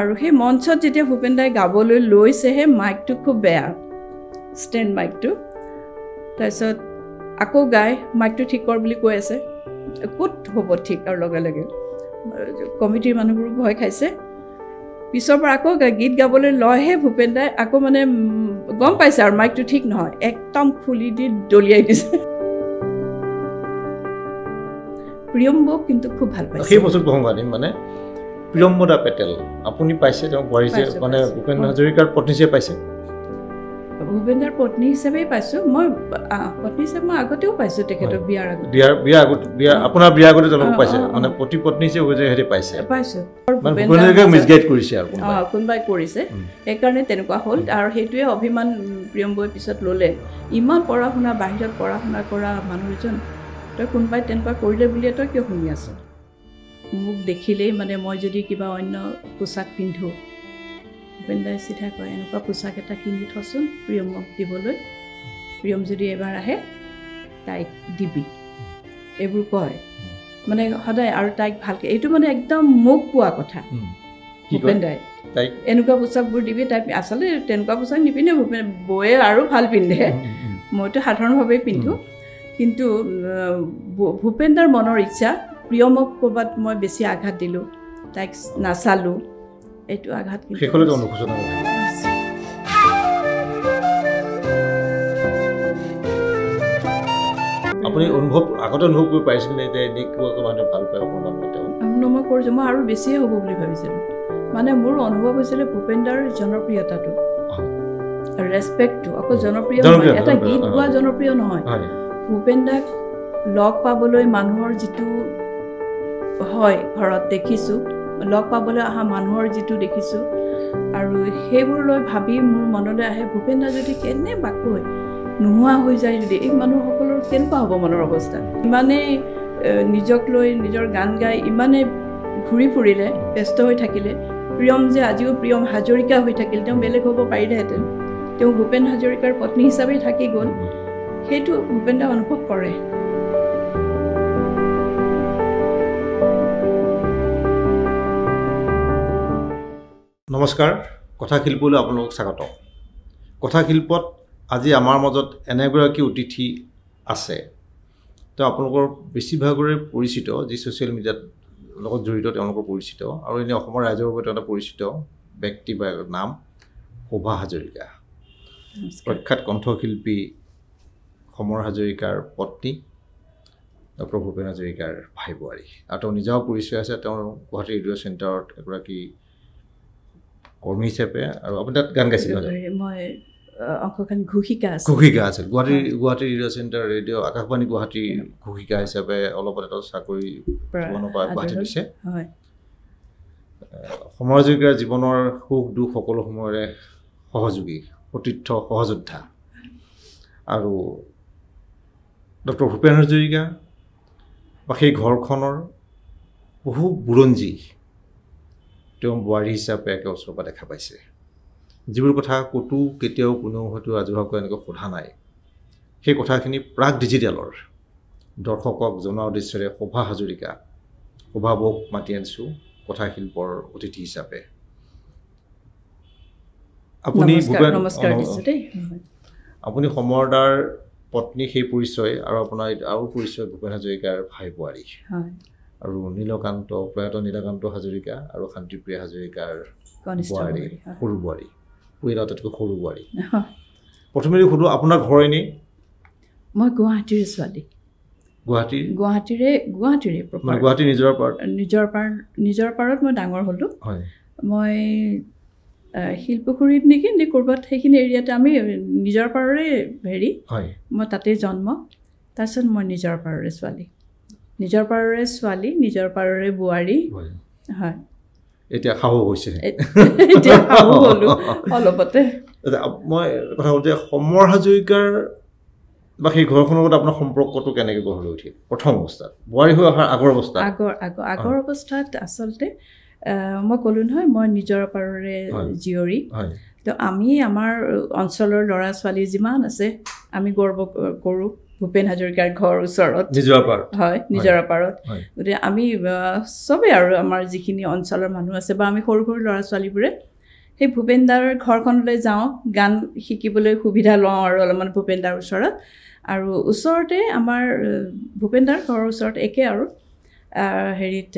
আৰু সেই মঞ্চত যেতিয়া ভূপেন দাই গাবলৈ লৈছেহে মাইকটো খুব বেয়া ষ্টেণ্ড মাইকটো তাৰপিছত আকৌ গাই মাইকটো ঠিক কৰ বুলি কৈ আছে ক'ত হ'ব ঠিক আৰু লগে লগে কমিটিৰ মানুহবোৰ ভয় খাইছে পিছৰ পৰা আকৌ গীত গাবলৈ লয়হে ভূপেন দাই আকৌ মানে গম পাইছে আৰু মাইকটো ঠিক নহয় একদম খুলি দি দলিয়াই দিছে প্ৰিয়ম বৌক কিন্তু খুব ভাল পাইছে সেই বস্তুটো মানে প্ৰিলম্বদা পেটেল আপুনি পাইছে তেওঁ বোৱাৰী মানে ভূপেন হাজৰিকাৰ পত্নী হিচাপে পাইছে ভূপেন্দাৰ পত্নী হিচাপেই পাইছোঁ মই পত্নী হিচাপে মই আগতেও পাইছোঁ তেখেতক বিয়াৰ আগত বিয়াৰ বিয়াৰ আগত বিয়া আপোনাৰ বিয়াৰ আগতে জনম পাইছে মানে পতি পত্নী হিচাপে পাইছে পাইছোঁ কোনোবাই কৰিছে সেইকাৰণে তেনেকুৱা হ'ল আৰু সেইটোৱে অভিমান প্ৰিয়ম্বৈ পিছত ল'লে ইমান পঢ়া শুনা বাহিৰত পঢ়া শুনা কৰা মানুহজন তই কোনোবাই তেনেকুৱা কৰিলে বুলিয়ে তই কিয় শুনি আছ মোক দেখিলেই মানে মই যদি কিবা অন্য পোচাক পিন্ধো ভূপেন্দাই চিধা কয় এনেকুৱা পোচাক এটা কিনি থচোন প্ৰিয়মক দিবলৈ প্ৰিয়ম যদি এবাৰ আহে তাইক দিবি এইবোৰ কয় মানে সদায় আৰু তাইক ভালকৈ এইটো মানে একদম মোক পোৱা কথা ভূপেন্দাই এনেকুৱা পোচাকবোৰ দিবি তাই আচলতে তেনেকুৱা পোচাক নিপিন্ধে ভূপেন বৌয়ে আৰু ভাল পিন্ধে মইতো সাধাৰণভাৱেই পিন্ধো কিন্তু ভূপেন্দাৰ মনৰ ইচ্ছা প্ৰিয়মক ক'ৰবাত মই বেছি আঘাত দিলোঁ তাইক নাচালোঁ এইটো আঘাত মই আৰু বেছিয়ে হ'ব বুলি ভাবিছিলোঁ মানে মোৰ অনুভৱ হৈছিলে ভূপেন্দাৰ জনপ্ৰিয়তাটো ৰেচপেক্টটো আকৌ জনপ্ৰিয় এটা গীত গোৱা জনপ্ৰিয় নহয় ভূপেন্দাক লগ পাবলৈ মানুহৰ যিটো হয় ঘৰত দেখিছোঁ লগ পাবলৈ অহা মানুহৰ যিটো দেখিছোঁ আৰু সেইবোৰ লৈ ভাবি মোৰ মনলৈ আহে ভূপেন হাজৰিকা বাকৈ নোহোৱা হৈ যায় যদি এই মানুহসকলৰ কেনেকুৱা হ'ব মনৰ অৱস্থা ইমানেই নিজক লৈ নিজৰ গান গাই ইমানেই ঘূৰি ফুৰিলে ব্যস্ত হৈ থাকিলে প্ৰিয়ম যে আজিও প্ৰিয়ম হাজৰিকা হৈ থাকিল তেওঁ বেলেগ হ'ব পাৰিলেহেঁতেন তেওঁ ভূপেন হাজৰিকাৰ পত্নী হিচাপেই থাকি গ'ল সেইটো ভূপেন দা অনুভৱ কৰে নমস্কাৰ কথা শিল্পলৈ আপোনালোকক স্বাগতম শিল্পত আজি আমাৰ মাজত এনেগৰাকী অতিথি আছে তেওঁ আপোনালোকৰ বেছিভাগৰে পৰিচিত যি ছ'চিয়েল মিডিয়াত লগত জড়িত তেওঁলোকৰ পৰিচিত আৰু এনেই অসমৰ ৰাইজৰ বাবে তেওঁ এটা পৰিচিত ব্যক্তি বা নাম শোভা হাজৰিকা প্ৰখ্যাত কণ্ঠশিল্পী সমৰ হাজৰিকাৰ পত্নী ডক্টৰ ভূপেন হাজৰিকাৰ ভাই বোৱাৰী আৰু তেওঁ নিজাও পৰিচয় আছে তেওঁ গুৱাহাটী ৰেডিঅ' চেণ্টাৰত এগৰাকী কৰ্মী হিচাপে আৰু আপুনি তাত গান গাইছিল ঘোষিকা আছে Guwahati Guwahati radio' centre radio' Akashvani Guwahati ঘোষিকা হিচাপে অলপতে তাত চাকৰি জীৱনৰ পৰা আগবাঢ়ি দিছে সমাজীকাৰ জীৱনৰ সুখ দুখ সকলো সময়ৰে সহযোগী সতীৰ্থ সহযোদ্ধা আৰু ডক্টৰ ভূপেন হাজৰিকা বা সেই ঘৰখনৰ বহু বুৰঞ্জী তেওঁ বোৱাৰী হিচাপে একে ওচৰৰ পৰা দেখা পাইছে যিবোৰ কথা ক'তো কেতিয়াও কোনেও হয়তো ৰাজহুৱাকৈ এনেকৈ সোধা নাই সেই কথাখিনি প্ৰাক ডিজিটেলৰ দৰ্শকক জনোৱাৰ উদ্দেশ্যৰে শোভা হাজৰিকা শোভাবক মাতি আনিছোঁ শিল্পৰ অতিথি হিচাপে আপুনি আপুনি সমৰদাৰ পত্নী সেই পৰিচয় আৰু আপোনাৰ আৰু পৰিচয় ভূপেন হাজৰিকাৰ ভাই বোৱাৰী আৰু নীলকান্ত প্ৰয়াত নীলকান্ত হাজৰিকা আৰু শান্তিপ্ৰিয়া হাজৰিকাৰ বোৱাৰী সৰু বোৱাৰী পুৰিলৰ আটাইতকৈ সৰু বোৱাৰী প্ৰথমে সোধোঁ আপোনাৰ ঘৰ এনেই মই গুৱাহাটীৰ ছোৱালী গুৱাহাটীৰ গুৱাহাটীৰে গুৱাহাটীৰে গুৱাহাটী নিজৰ পাৰত নিজৰ পাৰ নিজৰ পাৰত মই ডাঙৰ হ'লোঁ মই শিলপুখুৰীত নেকি নে ক'ৰবাত সেইখিনি এৰিয়াতে আমি নিজৰ পাৰৰে হেৰি হয় মই তাতেই জন্ম তাৰপিছত মই নিজৰ পাৰৰে ছোৱালী নিজৰ পাৰৰে ছোৱালী নিজৰ পাৰৰে বোৱাৰী হয় এতিয়া শাহু হৈছে অলপতে মই কথা কওঁ যে সমৰ হাজৰিকাৰ বা সেই ঘৰখনৰ লগত আপোনাৰ সম্পৰ্কটো কেনেকৈ গঢ় লৈ উঠিল প্ৰথম অৱস্থাত বোৱাৰী হৈ অহাৰ আগৰ অৱস্থা আগৰ আগৰ আগৰ অৱস্থাত আচলতে মই ক'লো নহয় মই নিজৰ পাৰৰে জীয়ৰী তো আমি আমাৰ অঞ্চলৰ ল'ৰা ছোৱালী যিমান আছে আমি গৌৰৱ কৰোঁ ভূপেন হাজৰিকাৰ ঘৰ ওচৰত হয় নিজৰ পাৰত গতিকে আমি চবেই আৰু আমাৰ যিখিনি অঞ্চলৰ মানুহ আছে বা আমি সৰু সৰু ল'ৰা ছোৱালীবোৰে সেই ভূপেন দাৰ ঘৰখনলৈ যাওঁ গান শিকিবলৈ সুবিধা লওঁ আৰু অলপমান ভূপেন দাৰ ওচৰত আৰু ওচৰতে আমাৰ ভূপেন দাৰ ঘৰৰ ওচৰত একে আৰু হেৰিত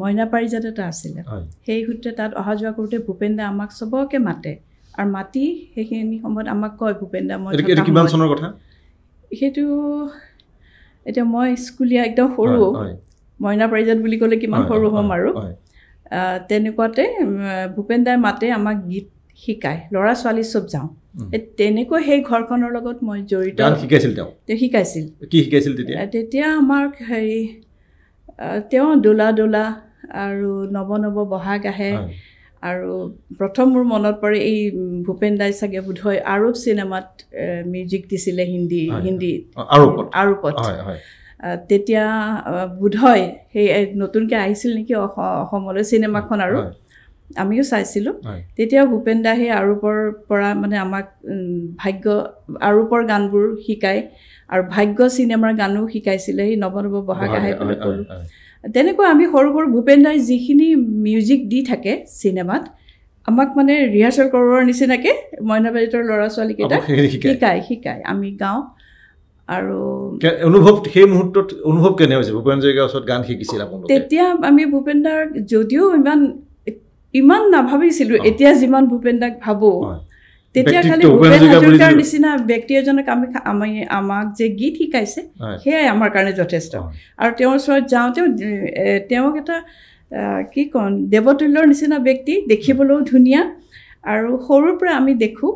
মইনা পাৰিজাত এটা আছিলে সেই সূত্ৰে তাত অহা যোৱা কৰোঁতে ভূপেন দা আমাক চবকে মাতে আৰু মাতি সেইখিনি সময়ত আমাক কয় ভূপেন দা মই কিমান চনৰ কথা সেইটো এতিয়া মই স্কুলীয়া একদম সৰু মইনা পাৰিজাত বুলি ক'লে কিমান সৰু হ'ম আৰু তেনেকুৱাতে ভূপেন দাই মাতে আমাক গীত শিকায় ল'ৰা ছোৱালী চব যাওঁ তেনেকৈ সেই ঘৰখনৰ লগত মই জড়িত শিকাইছিল তেতিয়া আমাক হেৰি তেওঁ দোলা দোলা আৰু নৱ নৱ বহাগ আহে আৰু প্ৰথম মোৰ মনত পৰে এই ভূপেন দাই চাগে বোধহয় আৰৱ চিনেমাত মিউজিক দিছিলে হিন্দী হিন্দী আৰৱত তেতিয়া বোধহয় সেই নতুনকৈ আহিছিল নেকি অসমলৈ চিনেমাখন আৰু আমিও চাইছিলোঁ তেতিয়া ভূপেন দা সেই আৰূপৰ পৰা মানে আমাক ভাগ্য আৰূপৰ গানবোৰ শিকায় আৰু ভাগ্য চিনেমাৰ গানো শিকাইছিলে সেই নৱ নৱ বহাগ আহে বুলি ক'লোঁ তেনেকৈ আমি সৰু সৰু ভূপেন দাই যিখিনি মিউজিক দি থাকে চিনেমাত আমাক মানে ৰিহাৰ্চেল কৰোৱাৰ নিচিনাকৈ মইনাবাৰীটোৰ ল'ৰা ছোৱালীকেইটাক শিকায় শিকায় আমি গাওঁ আৰু অনুভৱ সেই মুহূৰ্তত অনুভৱ কেনে হৈছে ভূপেন হাজৰিকাৰ ওচৰত গান শিকিছিল আপুনি তেতিয়া আমি ভূপেন ভূপেন্দাৰ যদিও ইমান ইমান নাভাবিছিলোঁ এতিয়া যিমান ভূপেন দাক ভাবোঁ তেতিয়া খালি ভূপেন হাজৰিকাৰ নিচিনা ব্যক্তি এজনক আমি আমি আমাক যে গীত শিকাইছে সেয়াই আমাৰ কাৰণে যথেষ্ট আৰু তেওঁৰ ওচৰত যাওঁ তেওঁক এটা কি কওঁ দেৱতুল্যৰ নিচিনা ব্যক্তি দেখিবলৈও ধুনীয়া আৰু সৰুৰ পৰা আমি দেখোঁ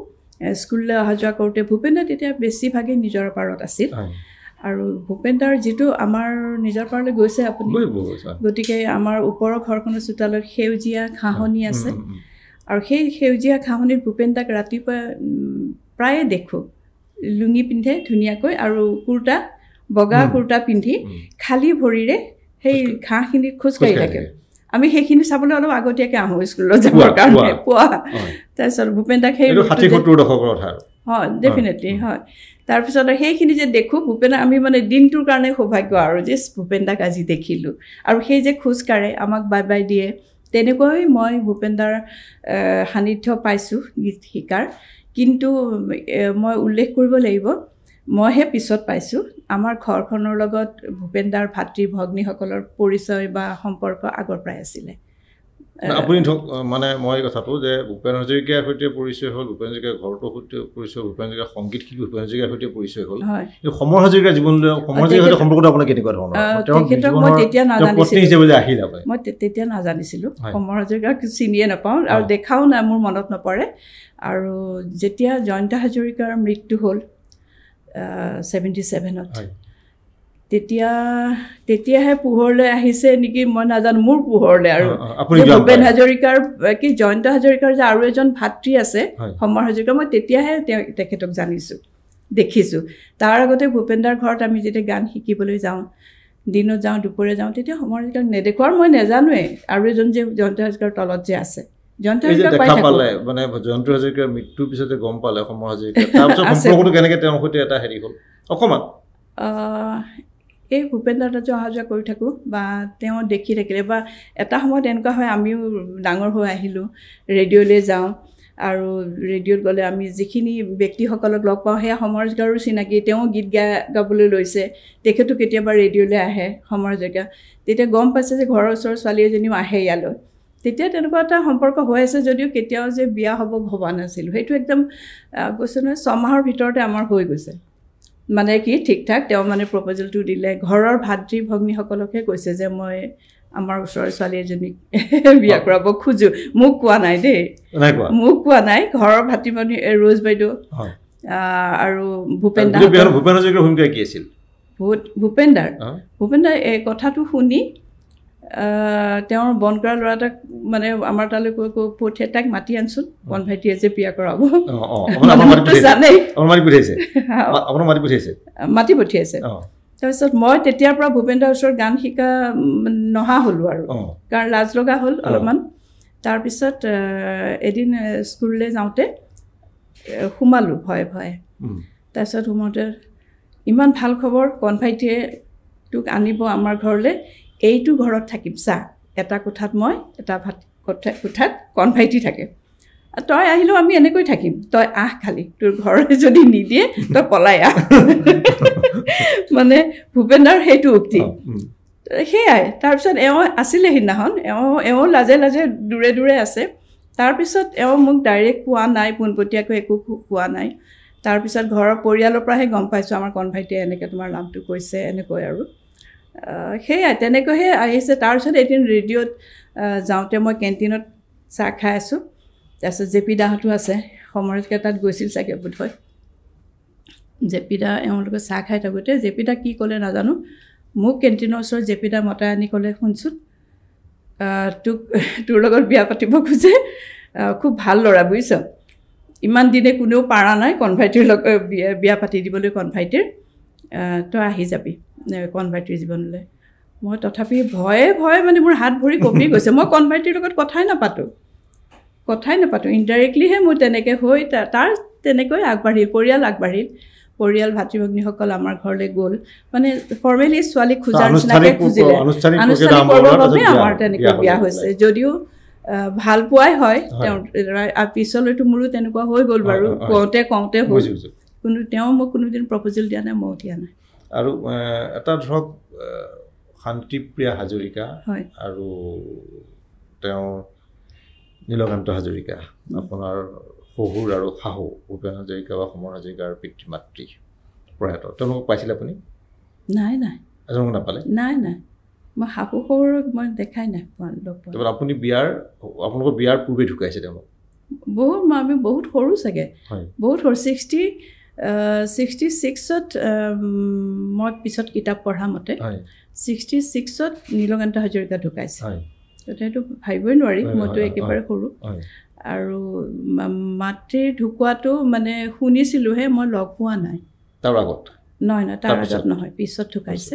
স্কুললৈ অহা যোৱা কৰোঁতে ভূপেন ভূপেনে তেতিয়া বেছিভাগেই নিজৰ পাৰত আছিল আৰু ভূপেন দাৰ যিটো আমাৰ নিজৰ পাৰলৈ গৈছে আপুনি গতিকে আমাৰ ওপৰৰ ঘৰখনৰ চোতালত সেউজীয়া ঘাঁহনি আছে আৰু সেই সেউজীয়া ঘাঁহনিত ভূপেন দাক ৰাতিপুৱা প্ৰায়ে দেখোঁ লুঙি পিন্ধে ধুনীয়াকৈ আৰু কুৰ্তা বগা কুৰ্তা পিন্ধি খালী ভৰিৰে সেই ঘাঁহখিনি খোজকাঢ়ি থাকে আমি সেইখিনি চাবলৈ অলপ আগতীয়াকৈ আহোঁ স্কুললৈ যাবৰ কাৰণে পোৱা তাৰপিছত ভূপেন দাক সেই হয় ডেফিনেটলি হয় তাৰপিছত সেইখিনি যে দেখোঁ ভূপেন আমি মানে দিনটোৰ কাৰণে সৌভাগ্য আৰু যে ভূপেন দাক আজি দেখিলোঁ আৰু সেই যে খোজকাঢ়ে আমাক বাই বাই দিয়ে তেনেকৈ মই ভূপেন্দাৰ সান্নিধ্য পাইছোঁ গীত শিকাৰ কিন্তু মই উল্লেখ কৰিব লাগিব মইহে পিছত পাইছোঁ আমাৰ ঘৰখনৰ লগত ভূপেন্দাৰ ভাতৃ ভগ্নীসকলৰ পৰিচয় বা সম্পৰ্ক আগৰ পৰাই আছিলে আপুনি ধৰক মানে মই কথাটো যে ভূপেন হাজৰিকাৰ সৈতে পৰিচয় হ'ল ভূপেন হাজৰিকাৰ ঘৰটোৰ সৈতে পৰিচয় ভূপেন হাজৰিকা সংগীত শিল্পী ভূপেন হাজৰিকাৰ সৈতে পৰিচয় হ'ল সমৰ হাজৰিকাৰ জীৱনলৈ সমৰ হাজৰিকাৰ সৈতে সম্পৰ্কটো আপোনাৰ কেনেকুৱা ধৰণৰ মই তেতিয়া নাজানিছিলোঁ সমৰ হাজৰিকাক চিনিয়ে নাপাওঁ আৰু দেখাও নাই মোৰ মনত নপৰে আৰু যেতিয়া জয়ন্ত হাজৰিকাৰ মৃত্যু হ'ল ছেভেণ্টি ছেভেনত তেতিয়া তেতিয়াহে পোহৰলৈ আহিছে নেকি মই নাজানো মোৰ পোহৰলৈ আৰু ভূপেন হাজৰিকাৰ কি জয়ন্ত হাজৰিকাৰ যে আৰু এজন ভাতৃ আছে সমৰ হাজৰিকা মই তেতিয়াহে তেখেতক জানিছোঁ দেখিছোঁ তাৰ আগতে ভূপেন্দাৰ ঘৰত আমি যেতিয়া গান শিকিবলৈ যাওঁ দিনত যাওঁ দুপৰীয়া যাওঁ তেতিয়া সমৰ হাজৰিকাক নেদেখোঁ মই নেজানোৱে আৰু এজন যে জয়ন্ত হাজৰিকাৰ তলত যে আছে জয়ন্ত হাজৰিকাৰ মৃত্যুৰ পিছতে গম পালে সমৰ হাজৰিকা তেওঁৰ অকণমান এই ভূপেন দাদাজী অহা যোৱা কৰি থাকোঁ বা তেওঁ দেখি থাকিলে বা এটা সময়ত এনেকুৱা হয় আমিও ডাঙৰ হৈ আহিলোঁ ৰেডিঅ'লৈ যাওঁ আৰু ৰেডিঅ'ত গ'লে আমি যিখিনি ব্যক্তিসকলক লগ পাওঁ সেয়া সমৰ জেগাৰো চিনাকি তেওঁ গীত গা গাবলৈ লৈছে তেখেতো কেতিয়াবা ৰেডিঅ'লৈ আহে সমৰ জেগা তেতিয়া গম পাইছে যে ঘৰৰ ওচৰৰ ছোৱালী এজনীও আহে ইয়ালৈ তেতিয়া তেনেকুৱা এটা সম্পৰ্ক হৈ আছে যদিও কেতিয়াও যে বিয়া হ'ব ভবা নাছিলোঁ সেইটো একদম কৈছোঁ নহয় ছমাহৰ ভিতৰতে আমাৰ হৈ গৈছে মানে কি ঠিক ঠাক তেওঁ মানে প্ৰপ'জেলটো দিলে ঘৰৰ ভাতৃ ভগ্নীসকলকহে কৈছে যে মই আমাৰ ওচৰৰ ছোৱালী এজনীক বিয়া কৰাব খোজো মোক কোৱা নাই দেই মোক কোৱা নাই ঘৰৰ ভাতৃ ভগ্নী ৰোজ বাইদেউ আৰু ভূপেন দাৰ ভূপেন দাৰ ভূপেন দাৰ এই কথাটো শুনি তেওঁৰ বন কৰা ল'ৰা এটাক মানে আমাৰ তালৈ গৈ কৈ পঠিয়াই তাক মাতি আনচোন বন ভাইটিয়ে যে বিয়া কৰাব মাতি পঠিয়াইছে তাৰপিছত মই তেতিয়াৰ পৰা ভূপেন্দ্ৰৰ ওচৰত গান শিকা নহা হ'লোঁ আৰু কাৰণ লাজ লগা হ'ল অলপমান তাৰপিছত এদিন স্কুললৈ যাওঁতে সোমালোঁ ভয় ভয় তাৰপিছত সোমাওঁতে ইমান ভাল খবৰ কণ ভাইটিয়ে তোক আনিব আমাৰ ঘৰলৈ এইটো ঘৰত থাকিম চা এটা কোঠাত মই এটা ভাত কোঠা কোঠাত কণ ভাইটি থাকে তই আহিলেও আমি এনেকৈ থাকিম তই আহ খালি তোৰ ঘৰলৈ যদি নিদিয়ে তই পলাই আহ মানে ভূপেনৰ সেইটো উক্তি সেয়াই তাৰপিছত এওঁ আছিলে সিদিনাখন এওঁ এওঁ লাজে লাজে দূৰে দূৰে আছে তাৰপিছত এওঁ মোক ডাইৰেক্ট কোৱা নাই পোনপটীয়াকৈ একো কোৱা নাই তাৰপিছত ঘৰৰ পৰিয়ালৰ পৰাহে গম পাইছোঁ আমাৰ কণ ভাইটিয়ে এনেকৈ তোমাৰ নামটো কৈছে এনেকৈ আৰু সেয়াই তেনেকৈহে আহিছে তাৰপিছত এদিন ৰেডিঅ'ত যাওঁতে মই কেণ্টিনত চাহ খাই আছোঁ তাৰপিছত জে পি দাহঁতো আছে সমৰকে তাত গৈছিল চাগে বোধহয় জে পি দা এওঁলোকে চাহ খাই থাকোঁতে জে পি দা কি ক'লে নাজানো মোক কেণ্টিনৰ ওচৰত জে পি দা মতাই আনি ক'লে শুনচোন তোক তোৰ লগত বিয়া পাতিব খোজে খুব ভাল ল'ৰা বুজিছ ইমান দিনে কোনেও পাৰা নাই কনভাইটিৰ লগত বিয়া বিয়া পাতি দিবলৈ কনভাইটিৰ তই আহি যাবি কনভাৰ্টিৰ জীৱনলৈ মই তথাপি ভয়ে ভয়ে মানে মোৰ হাত ভৰি কমি গৈছে মই কনভাৰ্টিৰ লগত কথাই নাপাতোঁ কথাই নাপাতোঁ ইনডাইৰেক্টলিহে মোৰ তেনেকৈ হৈ তাৰ তেনেকৈ আগবাঢ়িল পৰিয়াল আগবাঢ়িল পৰিয়াল ভাতৃ ভগ্নীসকল আমাৰ ঘৰলৈ গ'ল মানে ফৰ্মেলি ছোৱালী খোজাৰ নিচিনাকৈ খুজিলে আনুষ্ঠানিক আমাৰ তেনেকৈ বিয়া হৈছে যদিও ভাল পোৱাই হয় তেওঁ পিছলৈতো মোৰো তেনেকুৱা হৈ গ'ল বাৰু কওঁতে কওঁতে হ'ল কিন্তু তেওঁ মোক কোনোদিন প্ৰপ'জেল দিয়া নাই মই দিয়া নাই আৰু এটা ধৰক শান্তিপ্ৰিয়া হাজৰিকা আৰু তেওঁৰ নীলকান্ত হাজৰিকা আপোনাৰ শহুৰ আৰু শাহু ভূপেন হাজৰিকা বা সমৰ হাজৰিকাৰ পিতৃ মাতৃ প্ৰয়াত তেওঁলোকক পাইছিলে আপুনি নাই নাই এজনক নাপালে নাই নাই মই শাহু শহুৰক মই দেখাই নাই পোৱা আপুনি বিয়াৰ আপোনালোকৰ বিয়াৰ পূৰ্বেই ঢুকাইছে তেওঁলোক বহুত মই আমি বহুত সৰু চাগে বহুত সৰু ছিক্সটিৰ ছিক্সটি ছিক্সত মই পিছত কিতাপ পঢ়া মতে ছিক্সটি ছিক্সত নীলকান্ত হাজৰিকা ঢুকাইছে সেইটো ভাবিবই নোৱাৰি মইতো একেবাৰে সৰু আৰু মাতৃৰ ঢুকোৱাটো মানে শুনিছিলোঁহে মই লগ পোৱা নাই তাৰ আগত নহয় নহয় তাৰ পিছত নহয় পিছত ঢুকাইছে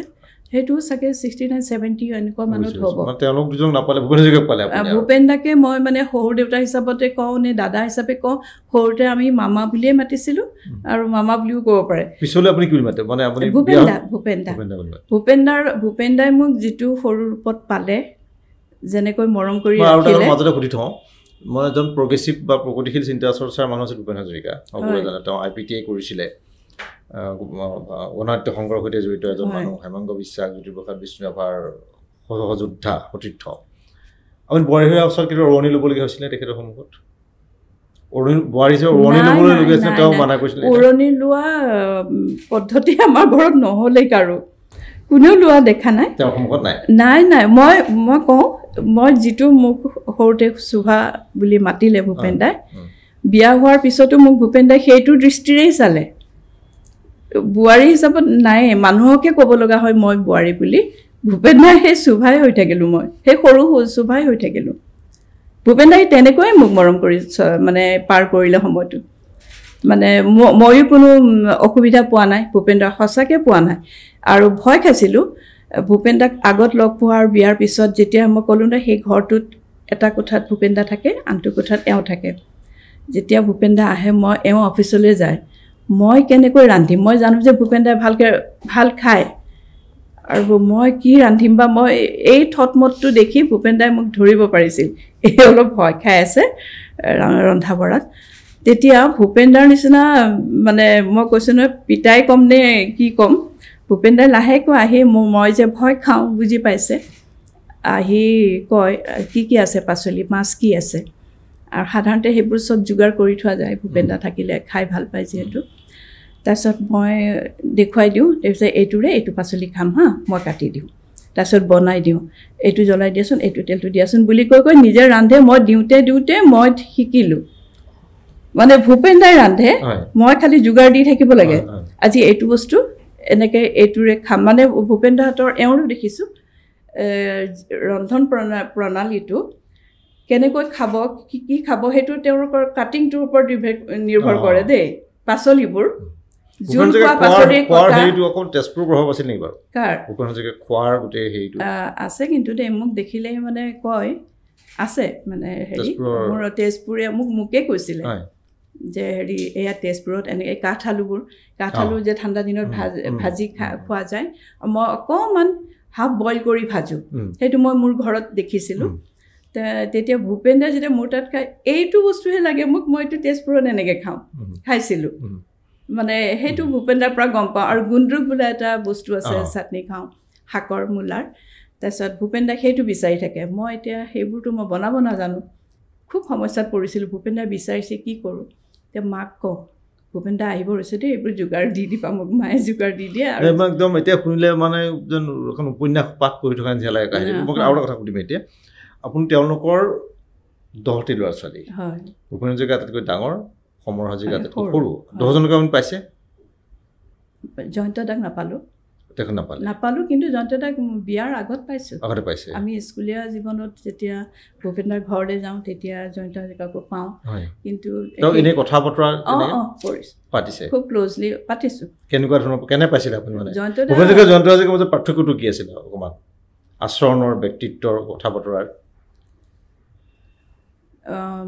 সেইটো চাগে ছিক্সটি নাইন ছেভেণ্টি এনেকুৱা মানত হ'ব তেওঁলোক দুজন নাপালে ভূপেনদাকে পালে ভূপেন দাকে মই মানে সৰু দেউতা হিচাপতে কওঁ নে দাদা হিচাপে কওঁ সৰুতে আমি মামা বুলিয়ে মাতিছিলোঁ আৰু মামা বুলিও ক'ব পাৰে পিছলৈ আপুনি কি মাতে মানে আপুনি ভূপেন দা ভূপেন দা ভূপেন দাৰ ভূপেন দাই মোক যিটো সৰু ৰূপত পালে যেনেকৈ মৰম কৰি আৰু তাৰ মাজতে সুধি থওঁ মই এজন প্ৰগ্ৰেছিভ বা প্ৰগতিশীল চিন্তা চৰ্চাৰ মানুহ আছিল ভূপেন হাজৰিকা সকলোৱে জানে তেওঁ আই পি টি আই কৰিছিলে অনাট্য সংঘৰ সৈতে জড়িত এজন মানুহ হেমাংগ বিশ্বাস জ্যোতিপ্ৰসাদ বিষ্ণুৰাভাৰ সহযোদ্ধা সতীৰ্থ আমি বোৱাৰীহীয়া অঞ্চলত কেতিয়াবা ৰোৱনি ল'বলগীয়া হৈছিলে তেখেতৰ সন্মুখত উৰণি লোৱা পদ্ধতি আমাৰ ঘৰত নহ'লে কাৰো কোনেও লোৱা দেখা নাই নাই নাই মই মই কওঁ মই যিটো মোক সৰুতে শোভা বুলি মাতিলে ভূপেন দাই বিয়া হোৱাৰ পিছতো মোক ভূপেন দাই সেইটো দৃষ্টিৰেই চালে বোৱাৰী হিচাপত নাই মানুহকে ক'ব লগা হয় মই বোৱাৰী বুলি ভূপেন দাই সেই চুভাই হৈ থাকিলোঁ মই সেই সৰু চুভাই হৈ থাকিলোঁ ভূপেন দাই তেনেকৈয়ে মোক মৰম কৰি মানে পাৰ কৰিলে সময়টো মানে ময়ো কোনো অসুবিধা পোৱা নাই ভূপেন দাক সঁচাকৈ পোৱা নাই আৰু ভয় খাইছিলোঁ ভূপেন দাক আগত লগ পোৱা আৰু বিয়াৰ পিছত যেতিয়া মই ক'লোঁ নহয় সেই ঘৰটোত এটা কোঠাত ভূপেন দা থাকে আনটো কোঠাত এওঁ থাকে যেতিয়া ভূপেন দা আহে মই এওঁ অফিচলৈ যায় মই কেনেকৈ ৰান্ধিম মই জানো যে ভূপেন দাই ভালকৈ ভাল খায় আৰু মই কি ৰান্ধিম বা মই এই থট থতমতটো দেখি ভূপেন দাই মোক ধৰিব পাৰিছিল এই অলপ ভয় খাই আছে ৰন্ধা বঢ়াত তেতিয়া ভূপেন দাৰ নিচিনা মানে মই কৈছোঁ নহয় পিতাই ক'ম নে কি ক'ম ভূপেন দাই লাহেকৈ আহি মোৰ মই যে ভয় খাওঁ বুজি পাইছে আহি কয় কি কি আছে পাচলি মাছ কি আছে আৰু সাধাৰণতে সেইবোৰ চব যোগাৰ কৰি থোৱা যায় ভূপেন্দা থাকিলে খাই ভাল পায় যিহেতু তাৰপিছত মই দেখুৱাই দিওঁ তাৰপিছত এইটোৰে এইটো পাচলি খাম হা মই কাটি দিওঁ তাৰপিছত বনাই দিওঁ এইটো জ্বলাই দিয়াচোন এইটো তেলটো দিয়াচোন বুলি কৈ কৈ নিজে ৰান্ধে মই দিওঁতে দিওঁতে মই শিকিলোঁ মানে ভূপেন দাই ৰান্ধে মই খালি যোগাৰ দি থাকিব লাগে আজি এইটো বস্তু এনেকৈ এইটোৰে খাম মানে ভূপেন্দাহঁতৰ এওঁৰো দেখিছোঁ ৰন্ধন প্ৰণা প্ৰণালীটো কেনেকৈ খাব কি কি খাব সেইটো তেওঁলোকৰ কাটিংটোৰ ওপৰত নিৰ্ভৰ কৰে দেই পাচলিবোৰ আছে কিন্তু দেই মোক দেখিলে মানে কয় আছে মানে হেৰি মোৰ তেজপুৰে মোক মোকে কৈছিলে যে হেৰি এয়া তেজপুৰত এনেকৈ কাঠ আলুবোৰ কাঠ আলু যে ঠাণ্ডা দিনত ভাজি ভাজি খা খোৱা যায় মই অকণমান হাফ বইল কৰি ভাজোঁ সেইটো মই মোৰ ঘৰত দেখিছিলোঁ তেতিয়া ভূপেন দাই যেতিয়া মোৰ তাত খায় এইটো বস্তুহে লাগে মোক মই এইটো তেজপুৰত এনেকৈ খাওঁ খাইছিলোঁ মানে সেইটো ভূপেন্দ্ৰৰ পৰা গম পাওঁ আৰু গুণ্ডুক বোলা এটা বস্তু আছে চাটনি খাওঁ শাকৰ মূলাৰ তাৰপিছত ভূপেন দাই সেইটো বিচাৰি থাকে মই এতিয়া সেইবোৰতো মই বনাব নাজানো খুব সমস্যাত পৰিছিলোঁ ভূপেন দাই বিচাৰিছে কি কৰোঁ এতিয়া মাক কওঁ ভূপেন্দ্ৰা আহিব ৰৈছে দেই এইবোৰ যোগাৰ দি দিবা মোক মায়ে যোগাৰ দি দিয়ে একদম এতিয়া শুনিলে মানে যেন এখন উপন্যাস পাঠ কৰি থকা নিচিনা লাগে আৰু এটা কথা সুধিম এতিয়া আপুনি তেওঁলোকৰ দহটি ল'ৰা ছোৱালী ভূপেন হাজৰিকা আটাইতকৈ ডাঙৰ সমৰ হাজৰিকা আটাইতকৈ সৰু দহজনকে আপুনি পাইছে জয়ন্ত নাপালোঁ নাপালোঁ কিন্তু জয়ন্ত বিয়াৰ আগত পাইছোঁ আমি স্কুলীয়া জীৱনত যেতিয়া ভূপেন্দ্ৰৰ ঘৰলৈ যাওঁ তেতিয়া জয়ন্ত হাজৰিকাকো পাওঁ কিন্তু কথা বতৰা খুব ক্ল'জলি পাতিছোঁ কেনেকুৱা ধৰণৰ কেনে পাইছিলে আপুনি মানে জয়ন্ত ভূপেন্দ্ৰ জয়ন্ত হাজৰিকাৰ মাজত পাৰ্থক্যটো কি আছিলে অকণমান আচৰণৰ ব্যক্তিত্বৰ কথা বতৰাৰ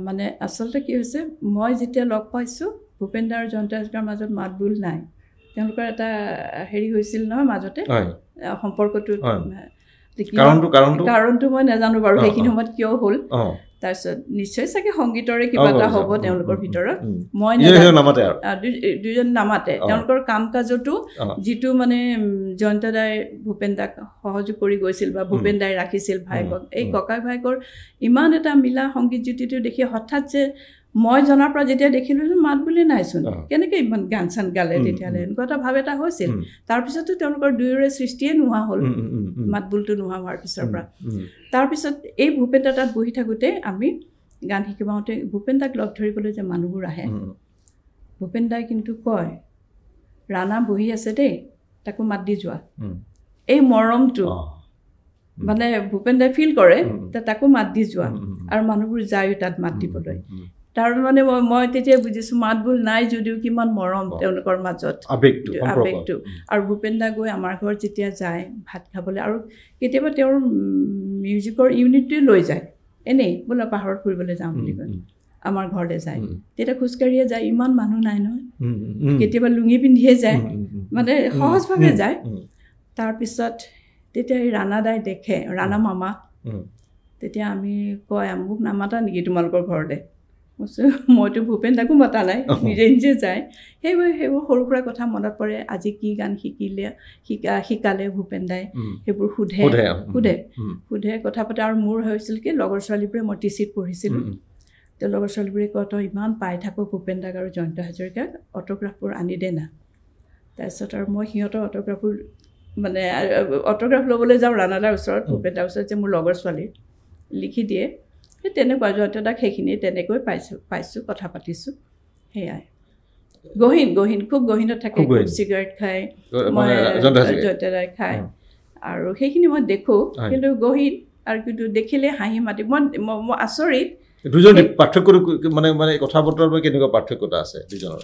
মানে আচলতে কি হৈছে মই যেতিয়া লগ পাইছোঁ ভূপেন্দ্ৰ আৰু জয়ন্ত হাজৰিকাৰ মাজত মাত বোল নাই তেওঁলোকৰ এটা হেৰি হৈছিল নহয় মাজতে সম্পৰ্কটো কাৰণটো মই নাজানো বাৰু সেইখিনি সময়ত কিয় হ'ল তাৰপিছত নিশ্চয় চাগে সংগীতৰে কিবা এটা হ'ব তেওঁলোকৰ ভিতৰত মই দুইজন নামাতে তেওঁলোকৰ কাম কাজতো যিটো মানে জয়ন্ত দাই ভূপেন দাক সহযোগ কৰি গৈছিল বা ভূপেন দাই ৰাখিছিল ভাইকক এই ককাই ভাইকৰ ইমান এটা মিলা সংগীত জ্যোতিটো দেখি হঠাৎ যে মই জনাৰ পৰা যেতিয়া দেখিলোঁ যে মাত বুলি নাইচোন কেনেকৈ ইমান গান চান গালে তেতিয়াহ'লে এনেকুৱা এটা ভাৱ এটা হৈছিল তাৰপিছতো তেওঁলোকৰ দুয়োৰে সৃষ্টিয়ে নোহোৱা হ'ল মাত বোলটো নোহোৱা হোৱাৰ পিছৰ পৰা তাৰপিছত এই ভূপেন তাত বহি থাকোঁতে আমি গান শিকি পাওঁতে ভূপেন দাক লগ ধৰিবলৈ যে মানুহবোৰ আহে ভূপেন দাই কিন্তু কয় ৰাণা বহি আছে দেই তাকো মাত দি যোৱা এই মৰমটো মানে ভূপেন দাই ফিল কৰে তাকো মাত দি যোৱা আৰু মানুহবোৰ যায়ো তাত মাত দিবলৈ তাৰ মানে মই তেতিয়া বুজিছোঁ মাত বোল নাই যদিও কিমান মৰম তেওঁলোকৰ মাজত আৱেগটো আৰু ভূপেন দা গৈ আমাৰ ঘৰত যেতিয়া যায় ভাত খাবলৈ আৰু কেতিয়াবা তেওঁৰ মিউজিকৰ ইউনিটটোৱে লৈ যায় এনেই বোলে পাহাৰত ফুৰিবলৈ যাওঁ বুলি কয় আমাৰ ঘৰলৈ যায় তেতিয়া খোজকাঢ়িয়ে যায় ইমান মানুহ নাই নহয় কেতিয়াবা লুঙি পিন্ধিয়ে যায় মানে সহজভাৱে যায় তাৰপিছত তেতিয়া সেই ৰাণা দাই দেখে ৰাণা মামা তেতিয়া আমি কয় মোক নামাতা নেকি তোমালোকৰ ঘৰলৈ কৈছোঁ মইতো ভূপেন দাকো মতা নাই নিজে নিজে যায় সেইবোৰ সেইবোৰ সৰু সুৰা কথা মনত পৰে আজি কি গান শিকিলে শিকা শিকালে ভূপেন দাই সেইবোৰ সোধে সোধে সোধে কথা পাতে আৰু মোৰ হৈছিল কি লগৰ ছোৱালীবোৰে মই টি চিত পঢ়িছিলোঁ তেওঁ লগৰ ছোৱালীবোৰে কয় তই ইমান পাই থাক ভূপেন দাক আৰু জয়ন্ত হাজৰিকাক অট'গ্ৰাফবোৰ আনি দে না তাৰপিছত আৰু মই সিহঁতৰ অট'গ্ৰাফবোৰ মানে অট'গ্ৰাফ ল'বলৈ যাওঁ ৰাণালাৰ ওচৰত ভূপেন দাৰ ওচৰত যে মোৰ লগৰ ছোৱালী লিখি দিয়ে সেই তেনেকুৱা জয়ন্তদাক সেইখিনি তেনেকৈ পাইছোঁ পাইছোঁ কথা পাতিছোঁ সেয়াই গহীন গহীন খুব গহীনত থাকে চিগাৰেট খায় মই খায় আৰু সেইখিনি মই দেখোঁ কিন্তু গহীন আৰু কিন্তু দেখিলে হাঁহি মাতি মই মই আচৰিত দুজন পাৰ্থক্যটো মানে মানে কথা বতৰা কেনেকুৱা পাৰ্থক্যতা আছে দুজনৰ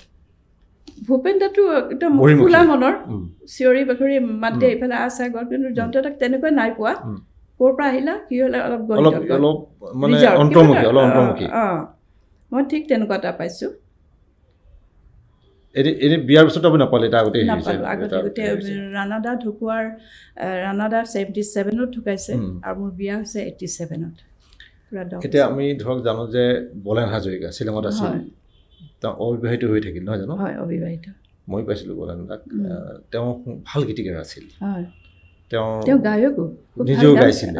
ভূপেন দাটো একদম খোলা মনৰ চিঞৰি বাখৰি মাতি এইফালে আছে আগত কিন্তু জন্তু এটাক তেনেকৈ নাই পোৱা ক'ৰ পৰা আহিলা কি হ'লে অলপ মই ঠিক তেনেকুৱা এটা পাইছোঁ ৰাণাদা ঢুকোৱাৰ ৰাণাদা ছেভেণ্টি ছেভেনত ঢুকাইছে আৰু মোৰ বিয়া হৈছে এইটি ছেভেনত এতিয়া আমি ধৰক জানো যে বলেন হাজৰিকা শ্বিলঙত আছে তেওঁ অবিবাহিত হৈ থাকিল নহয় জানো হয় অবিবাহিত মই পাইছিলোঁ বলেন দাক তেওঁ ভাল গীতিকাৰ আছিল হয় তেওঁ নিজেও গাইছিলে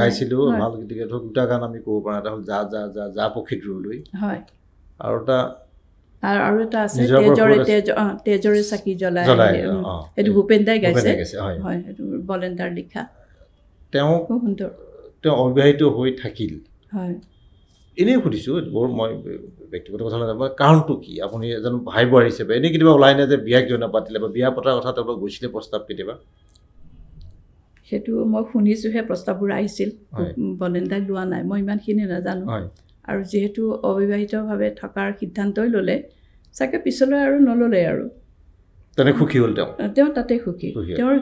গাইছিলোঁ ভাল গতিকে ধৰক দুটা গান আমি ক'ব পৰা এটা হ'ল যা যা যা যা পক্ষী দূৰলৈ আৰু এটা বৰ মই কাৰণটো কি আপুনি এজন ভাই বোৱাৰী হিচাপে এনেই কেতিয়াবা ওলাই নাই যে বিয়া কিয় নাপাতিলে বা বিয়া পতাৰ কথা তেওঁলোকে গৈছিলে প্ৰস্তাৱ কেতিয়াবা সেইটো মই শুনিছোঁহে প্ৰস্তাৱবোৰ আহিছিল বনেন্দাই লোৱা নাই মই ইমানখিনি নাজানো আৰু যিহেতু অবিবাহিতভাৱে থকাৰ সিদ্ধান্তই ল'লে চাগে পিছলৈ আৰু নল'লে আৰু তেওঁ তাতে সুখী তেওঁৰ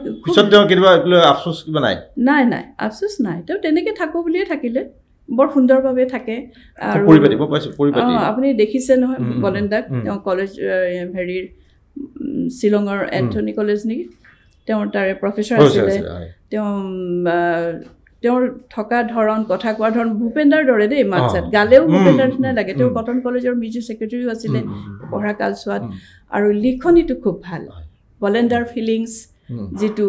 আফচোচ কিবা নাই নাই নাই আফচোচ নাই তেওঁ তেনেকৈ থাকোঁ বুলিয়ে থাকিলে বৰ সুন্দৰভাৱে থাকে অঁ আপুনি দেখিছে নহয় বলেন দাক তেওঁ কলেজ হেৰিৰ শ্বিলঙৰ এণ্টনি কলেজ নেকি তেওঁৰ তাৰে প্ৰফেচৰ আছিলে তেওঁ তেওঁৰ থকা ধৰণ কথা কোৱা ধৰণ ভূপেন্দাৰ দৰে দেই মাতছাত গালেও ভূপেন্দাৰ নিচিনাই লাগে তেওঁ কটন কলেজৰ মিউজিক ছেক্ৰেটেৰীও আছিলে পঢ়া কালচোৱাত আৰু লিখনিটো খুব ভাল বলেণ্ডাৰ ফিলিংছ যিটো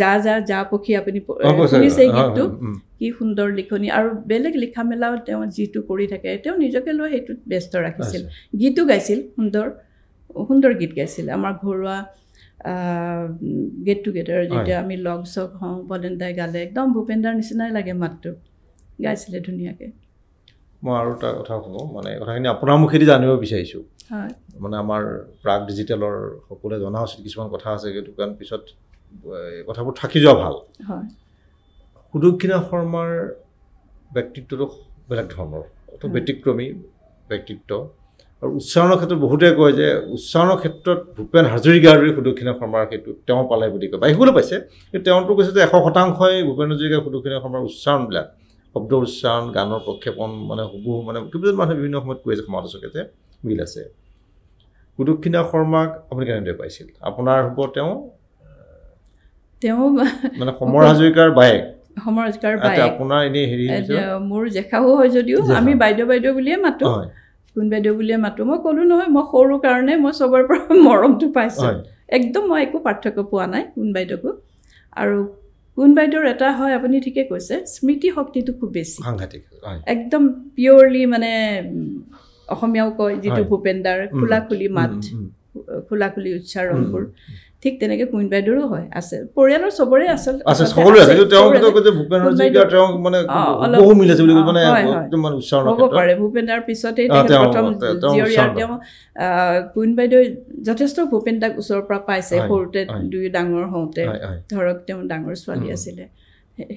যা যা যা পক্ষী আপুনি শুনিছে গীতটো কি সুন্দৰ লিখনি আৰু বেলেগ লিখা মেলা তেওঁ যিটো কৰি থাকে তেওঁ নিজকে লৈ সেইটোত ব্যস্ত ৰাখিছিল গীতো গাইছিল সুন্দৰ সুন্দৰ গীত গাইছিল আমাৰ ঘৰুৱা গেট টুগেডাৰ যেতিয়া আমি লগ চগ হওঁ বদেনদাই গালে একদম ভূপেন্দাৰ নিচিনাই লাগে মাতটো গাইছিলে ধুনীয়াকৈ মই আৰু এটা কথা শুনো মানে কথাখিনি আপোনাৰ মুখেদি জানিব বিচাৰিছোঁ হয় মানে আমাৰ প্ৰাগ ডিজিটেলৰ সকলোৱে জনা উচিত কিছুমান কথা আছে কিন্তু কাৰণ পিছত কথাবোৰ থাকি যোৱা ভাল হয় সুদক্ষিণা শৰ্মাৰ ব্যক্তিত্বটো বেলেগ ধৰণৰ ব্যতিক্ৰমী ব্যক্তিত্ব আৰু উচ্চাৰণৰ ক্ষেত্ৰত বহুতে কয় যে উচ্চাৰণৰ ক্ষেত্ৰত ভূপেন হাজৰিকাৰ দৰে সুদক্ষিণা শৰ্মাৰ সেইটো তেওঁ পালে বুলি কয় বা সেইসকলে পাইছে কিন্তু তেওঁতো কৈছে যে এশ শতাংশই ভূপেন হাজৰিকা সুদক্ষিণা শৰ্মাৰ উচ্চাৰণবিলাক শব্দ উচ্চাৰণ গানৰ প্ৰক্ষেপণ মানে হুবহু মানে কিবা মানুহে বিভিন্ন সময়ত কৈ আছে সমালোচকে যে মিল আছে সুদক্ষিণা শৰ্মাক আপুনি কেনেদৰে পাইছিল আপোনাৰ হ'ব তেওঁ তেওঁ মানে সমৰ হাজৰিকাৰ বায়েক সমৰ হাজৰিকাৰ বায়েক আপোনাৰ এনেই হেৰি মোৰ জেখাও হয় যদিও আমি বাইদেউ বাইদেউ বুলিয়ে মাতোঁ হয় কোন বাইদেউ বুলিয়ে মাতো মই ক'লো নহয় মই সৰু কাৰণে মই চবৰ পৰা মৰমটো পাইছোঁ একদম মই একো পাৰ্থক্য পোৱা নাই কোন বাইদেউকো আৰু কোন বাইদেউৰ এটা হয় আপুনি ঠিকে কৈছে স্মৃতি শক্তিটো খুব বেছি একদম পিয়'ৰলি মানে অসমীয়াও কয় যিটো ভূপেন দাৰ খুলি মাত খোলা খুলি উচ্চাৰণবোৰ ঠিক তেনেকে কুইন বাইদেউৰো হয় আছে পৰিয়ালৰ চবৰে আছিল কুইন বাইদেউ যথেষ্ট ভূপেন দাক ওচৰৰ পৰা পাইছে সৰুতে দুই ডাঙৰ হওঁতে ধৰক তেওঁ ডাঙৰ ছোৱালী আছিলে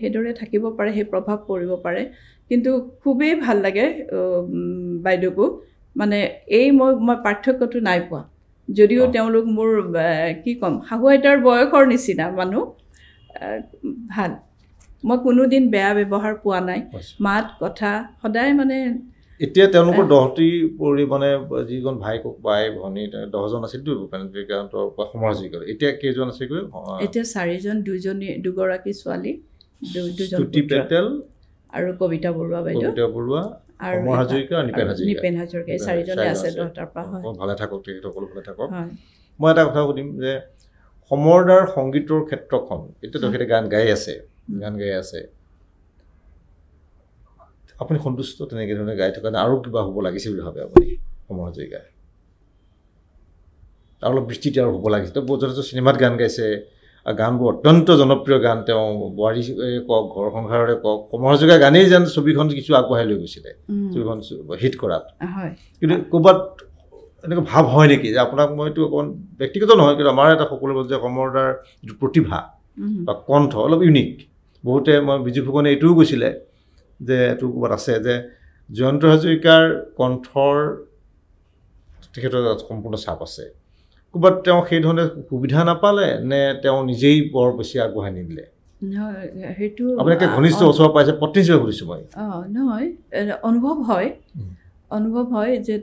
সেইদৰে থাকিব পাৰে সেই প্ৰভাৱ পৰিব পাৰে কিন্তু খুবেই ভাল লাগে বাইদেউকো মানে এই মই মই পাৰ্থক্যটো নাই পোৱা যদিও তেওঁলোক মোৰ কি ক'ম শাহু আইতাৰ বয়সৰ নিচিনা মানুহ ভাল মই কোনোদিন বেয়া ব্যৱহাৰ পোৱা নাই মাত কথা সদায় মানে এতিয়া তেওঁলোকৰ দহটি পৰি মানে যিজন ভাই বাই ভনী দহজন আছিল সমাজিকলে এতিয়া কেইজন আছে এতিয়া চাৰিজন দুজনী দুগৰাকী ছোৱালী আৰু কবিতা বৰুৱা বাইদেউ বৰুৱা মই এটা কথা সুধিম যে সমৰদাৰ সংগীতৰ ক্ষেত্ৰখন এতিয়া তেখেতে গান গাই আছে গান গাই আছে আপুনি সন্তুষ্ট তেনেকে ধৰণে গাই থকা নাই আৰু কিবা হ'ব লাগিছে বুলি ভাবে আপুনি সমৰ হাজৰিকা অলপ বৃষ্টিতে আৰু হ'ব লাগিছে যথেষ্ট চিনেমাত গান গাইছে গানবোৰ অত্যন্ত জনপ্ৰিয় গান তেওঁ বোৱাৰী কওক ঘৰ সংসাৰৰে কওক কমৰ কমৰযোগে গানেই যেন ছবিখন কিছু আগবঢ়াই লৈ গৈছিলে ছবিখন হিট কৰাত কিন্তু ক'ৰবাত এনেকুৱা ভাৱ হয় নেকি যে আপোনাক মই এইটো অকণমান ব্যক্তিগত নহয় কিন্তু আমাৰ এটা সকলো যে দাৰ যিটো প্ৰতিভা বা কণ্ঠ অলপ ইউনিক বহুতে মই বিজু ফুকনে এইটোও কৈছিলে যে এইটো ক'ৰবাত আছে যে জয়ন্ত হাজৰিকাৰ কণ্ঠৰ তেখেতৰ সম্পূৰ্ণ চাপ আছে ক'ৰবাত তেওঁ সেইধৰণে সুবিধা নাপালে নে তেওঁ নিজেই বৰ বেছি আগবঢ়াই নিদিলে অনুভৱ হয় অনুভৱ হয় যে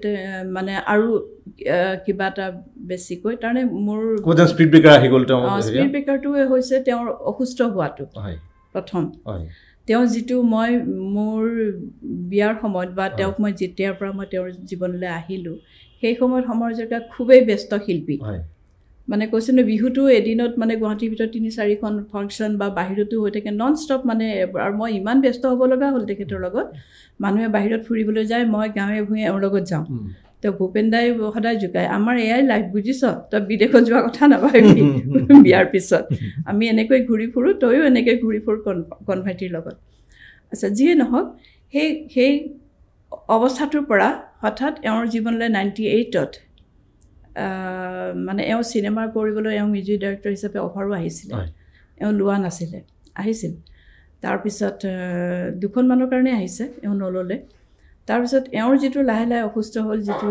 মানে আৰু কিবা এটা বেছিকৈ তাৰমানে মোৰ স্পীড ব্ৰেকাৰ হৈছে তেওঁৰ অসুস্থ হোৱাটো প্ৰথম তেওঁ যিটো মই মোৰ বিয়াৰ সময়ত বা তেওঁক মই যেতিয়াৰ পৰা মই তেওঁৰ জীৱনলৈ আহিলোঁ সেই সময়ত সমৰ জেগা খুবেই ব্যস্ত শিল্পী মানে কৈছে ন বিহুটো এদিনত মানে গুৱাহাটীৰ ভিতৰত তিনি চাৰিখন ফাংচন বা বাহিৰতো হৈ থাকে নন ষ্টপ মানে আৰু মই ইমান ব্যস্ত হ'ব লগা হ'ল তেখেতৰ লগত মানুহে বাহিৰত ফুৰিবলৈ যায় মই গাঁৱে ভূঞে এওঁৰ লগত যাওঁ তো ভূপেন দাই সদায় জোকায় আমাৰ এয়াই লাইফ বুজিছ তই বিদেশত যোৱা কথা নাভাবিবি বিয়াৰ পিছত আমি এনেকৈ ঘূৰি ফুৰোঁ তয়ো এনেকৈ ঘূৰি ফুৰোঁ ফুৰ কণভাইটিৰ লগত আচ্ছা যিয়ে নহওক সেই সেই অৱস্থাটোৰ পৰা হঠাৎ এওঁৰ জীৱনলৈ নাইণ্টি এইটত মানে এওঁ চিনেমা কৰিবলৈ এওঁ মিউজিক ডাইৰেক্টৰ হিচাপে অফাৰো আহিছিলে এওঁ লোৱা নাছিলে আহিছিল তাৰপিছত দুখনমানৰ কাৰণে আহিছে এওঁ নল'লে তাৰপিছত এওঁৰ যিটো লাহে লাহে অসুস্থ হ'ল যিটো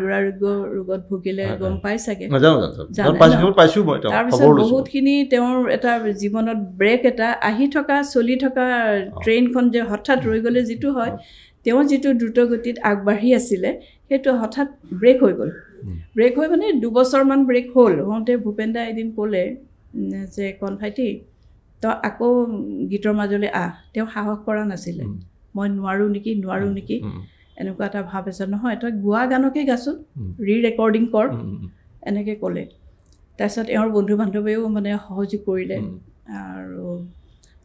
দুৰাৰোগ্য ৰোগত ভুগিলে গম পাই চাগে তাৰপিছত বহুতখিনি তেওঁৰ এটা জীৱনত ব্ৰেক এটা আহি থকা চলি থকা ট্ৰেইনখন যে হঠাৎ ৰৈ গ'লে যিটো হয় তেওঁ যিটো দ্ৰুত গতিত আগবাঢ়ি আছিলে সেইটো হঠাৎ ব্ৰেক হৈ গ'ল ব্ৰেক হৈ মানে দুবছৰমান ব্ৰেক হ'ল হওঁতে ভূপেন দাই এদিন ক'লে যে কণ ভাইটি তই আকৌ গীতৰ মাজলৈ আহ তেওঁ সাহস কৰা নাছিলে মই নোৱাৰোঁ নেকি নোৱাৰোঁ নেকি এনেকুৱা এটা ভাৱ আছে নহয় তই গোৱা গানকে গাচোন ৰি ৰেকৰ্ডিং কৰ এনেকৈ ক'লে তাৰপিছত এওঁৰ বন্ধু বান্ধৱেও মানে সহযোগ কৰিলে আৰু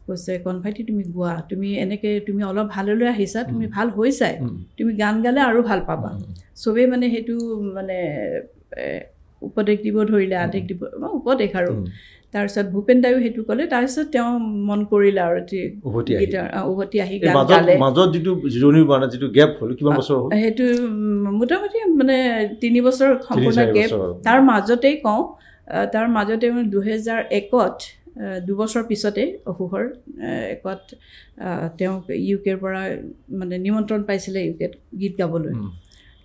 কৈছে কণ ভাইটি তুমি গোৱা তুমি এনেকৈ তুমি অলপ ভাললৈ আহিছা তুমি ভাল হৈছাই তুমি গান গালে আৰু ভাল পাবা চবেই মানে সেইটো মানে উপদেশ দিব ধৰিলে আদেশ দিব উপদেশ আৰু তাৰপিছত ভূপেন দায়ো সেইটো ক'লে তাৰপিছত তেওঁ মন কৰিলে আৰু উভতি আহি মাজত সেইটো মোটামুটি মানে তিনি বছৰ সম্পূৰ্ণ গেপ তাৰ মাজতেই কওঁ তাৰ মাজতে দুহেজাৰ একত দুবছৰ পিছতে অসুখৰ একত তেওঁক ইউ কেৰ পৰা মানে নিমন্ত্ৰণ পাইছিলে ইউ কেত গীত গাবলৈ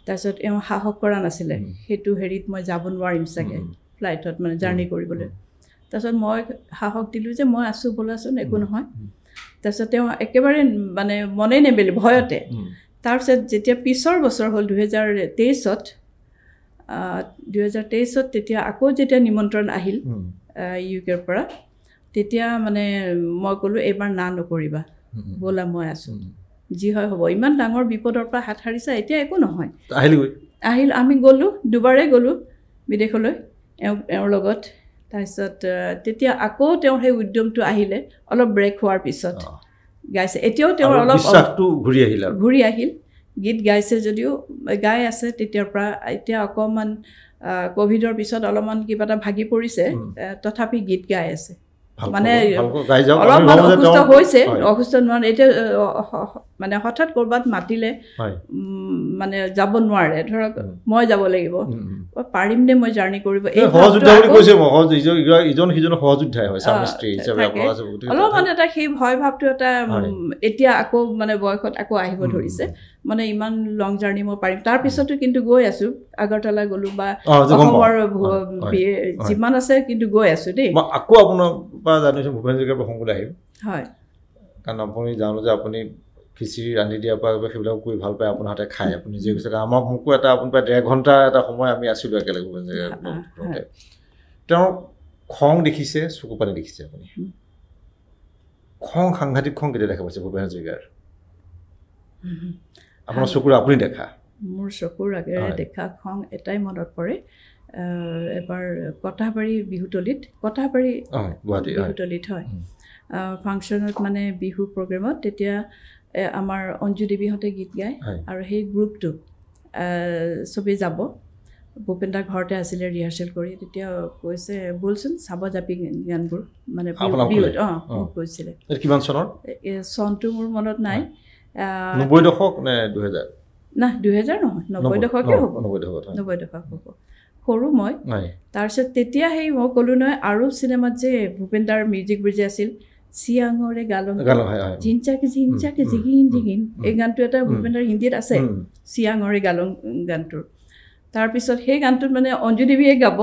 তাৰপিছত এওঁ সাহস কৰা নাছিলে সেইটো হেৰিত মই যাব নোৱাৰিম চাগে ফ্লাইটত মানে জাৰ্ণি কৰিবলৈ তাৰপিছত মই সাহস দিলোঁ যে মই আছোঁ বোলাচোন একো নহয় তাৰপিছত তেওঁ একেবাৰে মানে মনেই নেমেলি ভয়তে তাৰপিছত যেতিয়া পিছৰ বছৰ হ'ল দুহেজাৰ তেইছত দুহেজাৰ তেইছত তেতিয়া আকৌ যেতিয়া নিমন্ত্ৰণ আহিল ইউ কেৰ পৰা তেতিয়া মানে মই ক'লোঁ এইবাৰ না নকৰিবা ব'লা মই আছোঁ যি হয় হ'ব ইমান ডাঙৰ বিপদৰ পৰা হাত সাৰিছা এতিয়া একো নহয় আহিলোঁ আহিল আমি গ'লোঁ দুবাৰেই গ'লোঁ বিদেশলৈ এওঁ এওঁৰ লগত তাৰপিছত তেতিয়া আকৌ তেওঁৰ সেই উদ্যমটো আহিলে অলপ ব্ৰেক হোৱাৰ পিছত গাইছে এতিয়াও তেওঁৰ অলপ ঘূৰি আহিল ঘূৰি আহিল গীত গাইছে যদিও গাই আছে তেতিয়াৰ পৰা এতিয়া অকণমান ক'ভিডৰ পিছত অলপমান কিবা এটা ভাগি পৰিছে তথাপি গীত গাই আছে মানে অলপমান অসুস্থ হৈছে অসুস্থ নোৱাৰে এতিয়া মানে হঠাৎ ক'ৰবাত মাতিলে মানে যাব নোৱাৰে ধৰক মই যাব লাগিব পাৰিম নে মই জাৰ্ণি কৰিব অলপমান এটা সেই ভয় ভাৱটো এটা এতিয়া আকৌ মানে বয়সত আকৌ আহিব ধৰিছে মানে ইমান লং জাৰ্ণি মই পাৰিম তাৰপিছতো কিন্তু গৈ আছোঁ আগৰতলা গ'লোঁ বা অসমৰ যিমান আছে কিন্তু গৈ আছোঁ দেই মই আকৌ আপোনাৰ পৰা জানিছোঁ ভূপেন হাজৰিকাৰ প্ৰসংগলৈ আহিম হয় কাৰণ আপুনি জানো যে আপুনি খিচিৰি ৰান্ধি দিয়াৰ পৰা সেইবিলাক কৰি ভাল পায় আপোনাৰ হাতে খায় আপুনি যি কৈছে আমাক মোকো এটা আপুনি প্ৰায় ডেৰ ঘণ্টা এটা সময় আমি আছিলোঁ একেলগে ভূপেন হাজৰিকাৰ তেওঁ খং দেখিছে চকু পানী দেখিছে আপুনি খং সাংঘাতিক খং কেতিয়া দেখা পাইছে ভূপেন হাজৰিকাৰ আপোনাৰ চকুৰ আপুনি দেখা মোৰ চকুৰ আগেৰে দেখা খং এটাই মনত পৰে এবাৰ কটাবাৰী বিহুতলিত কটাবাৰী বিহুতলিত হয় ফাংচনত মানে বিহু প্ৰগ্ৰেমত তেতিয়া আমাৰ অঞ্জু দেৱীহঁতে গীত গায় আৰু সেই গ্ৰুপটো চবেই যাব ভূপেন দা ঘৰতে আছিলে ৰিহাৰ্চেল কৰি তেতিয়া কৈছে বলচোন চাব যাবি গানবোৰ মানে বিহুত অঁ কৈছিলে চনটো মোৰ মনত নাই নহয় সৰু মই তাৰপিছত তেতিয়া সেই মই ক'লো নহয় আৰু চিনেমাত যে ভূপেন দাৰ মিউজিক ব্ৰিজ আছিল চিয়াঙৰে গালং ঝিনচাকে ঝিনচাকে জিগিন জিগিন এই গানটো এটা ভূপেন্দাৰ হিন্দীত আছে চিয়াঙৰে গালং গানটোৰ তাৰপিছত সেই গানটোত মানে অঞ্জু দেৱীয়ে গাব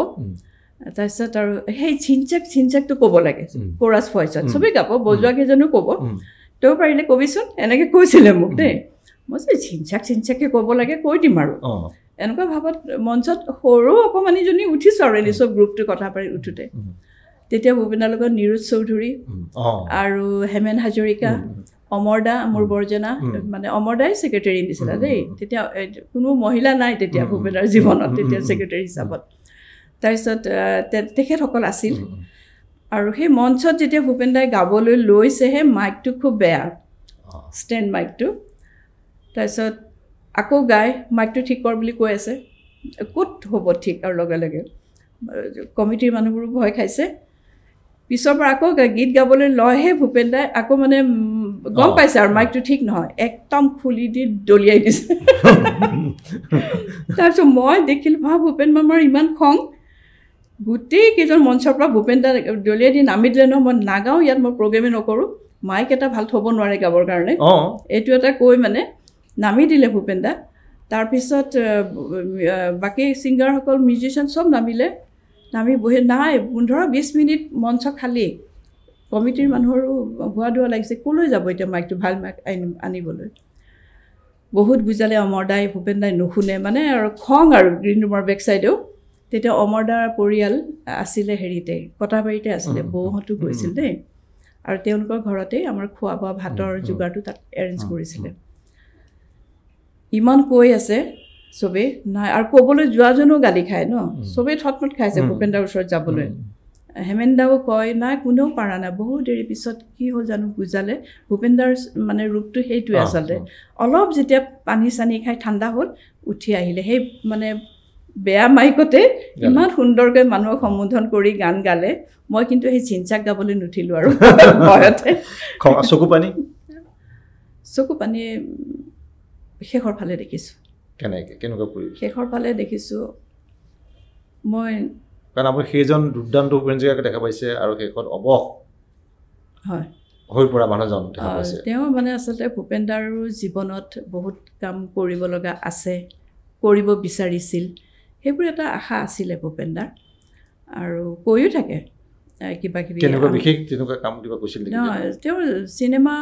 তাৰপিছত আৰু সেই ঝিনচাক ঝিনচাকটো ক'ব লাগে কৰাচ ভইচত চবেই গাব বজোৱা বজোৱাকেইজনো ক'ব তেওঁ পাৰিলে ক'বিচোন এনেকৈ কৈছিলে মোক দেই মই যে চিনচাক চিনচাকে ক'ব লাগে কৈ দিম আৰু এনেকুৱা ভাৱত মঞ্চত সৰু অকণমান ইজনী উঠিছোঁ আৰু এনেই চব গ্ৰুপটো কথা পাৰি উঠোঁতে তেতিয়া ভূপেনৰ লগত নিৰোজ চৌধুৰী আৰু হেমেন হাজৰিকা অমৰ দা মোৰ বৰজনা মানে অমৰ অমৰদাই ছেক্ৰেটেৰী নিছিলে দেই তেতিয়া কোনো মহিলা নাই তেতিয়া ভূপেনৰ জীৱনত তেতিয়া ছেক্ৰেটেৰী হিচাপত তাৰপিছত তেখেতসকল আছিল আৰু সেই মঞ্চত যেতিয়া ভূপেন দাই গাবলৈ লৈছেহে মাইকটো খুব বেয়া ষ্টেণ্ড মাইকটো তাৰপিছত আকৌ গাই মাইকটো ঠিক কৰ বুলি কৈ আছে ক'ত হ'ব ঠিক আৰু লগে লগে কমিটিৰ মানুহবোৰো ভয় খাইছে পিছৰ পৰা আকৌ গীত গাবলৈ লয়হে ভূপেন দাই আকৌ মানে গম পাইছে আৰু মাইকটো ঠিক নহয় একদম খুলি দি দলিয়াই দিছে তাৰপিছত মই দেখিলোঁ ভা ভূপেন মামাৰ ইমান খং গোটেইকেইজন মঞ্চৰ পৰা ভূপেন দা দলিয়াই দি নামি দিলে নহয় মই নাগাওঁ ইয়াত মই প্ৰগ্ৰেমেই নকৰোঁ মাইক এটা ভাল থ'ব নোৱাৰে গাবৰ কাৰণে এইটো এটা কৈ মানে নামি দিলে ভূপেনদা তাৰপিছত বাকী ছিংগাৰসকল মিউজিচিয়ান চব নামিলে নামি বহি নাই পোন্ধৰ বিছ মিনিট মঞ্চ খালী কমিটিৰ মানুহৰো ভুৱা ধোৱা লাগিছে ক'লৈ যাব এতিয়া মাইকটো ভাল মাইক আনিম আনিবলৈ বহুত বুজালে অমৰ দাই ভূপেন দাই নুশুনে মানে আৰু খং আৰু গ্ৰীণ ৰুমৰ বেক চাইডেও তেতিয়া অমৰদাৰ পৰিয়াল আছিলে হেৰিতে কটাবাৰীতে আছিলে বৌহঁতো গৈছিল দেই আৰু তেওঁলোকৰ ঘৰতেই আমাৰ খোৱা বোৱা ভাতৰ যোগাৰটো তাত এৰেঞ্জ কৰিছিলে ইমান কৈ আছে চবেই নাই আৰু ক'বলৈ যোৱা যোৱাজনেও গালি খায় ন চবেই মত খাইছে ভূপেনদাৰ ওচৰত যাবলৈ হেমেন দাও কয় নাই কোনেও পাৰা নাই বহুত দেৰি পিছত কি হ'ল জানো বুজালে ভূপেন দাৰ মানে ৰূপটো সেইটোৱে আচলতে অলপ যেতিয়া পানী চানী খাই ঠাণ্ডা হ'ল উঠি আহিলে সেই মানে বেয়া মাইকতে ইমান সুন্দৰকৈ মানুহক সম্বোধন কৰি গান গালে মই কিন্তু সেই চিঞ্চাক গাবলৈ নুঠিলোঁ আৰু ভয়তে চকু পানী চকু পানী শেষৰ ফালে দেখিছোঁ শেষৰ ফালে দেখিছোঁ মই কাৰণ আপুনি সেইজন দুৰ্দান্ত উপেন্দ্ৰিকাকে দেখা পাইছে আৰু শেষত অৱস হয় হৈ পৰা মানুহজন তেওঁ মানে আচলতে ভূপেন দাৰ জীৱনত বহুত কাম কৰিব লগা আছে কৰিব বিচাৰিছিল সেইবোৰ এটা আশা আছিলে ভূপেন্দাৰ আৰু কৈয়ো থাকে কিবা কিবি তেওঁৰ চিনেমা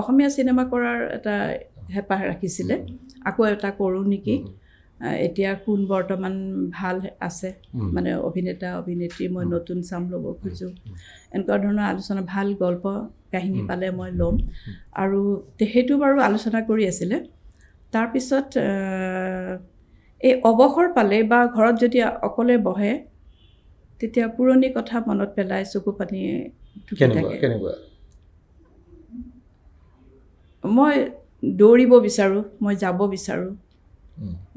অসমীয়া চিনেমা কৰাৰ এটা হেঁপাহ ৰাখিছিলে আকৌ এটা কৰোঁ নেকি এতিয়া কোন বৰ্তমান ভাল আছে মানে অভিনেতা অভিনেত্ৰী মই নতুন চাম ল'ব খোজোঁ এনেকুৱা ধৰণৰ আলোচনা ভাল গল্প কাহিনী পালে মই ল'ম আৰু সেইটো বাৰু আলোচনা কৰি আছিলে তাৰপিছত এই অৱসৰ পালে বা ঘৰত যদি অকলে বহে তেতিয়া পুৰণি কথা মনত পেলাই চকু পানী মই দৌৰিব বিচাৰোঁ মই যাব বিচাৰোঁ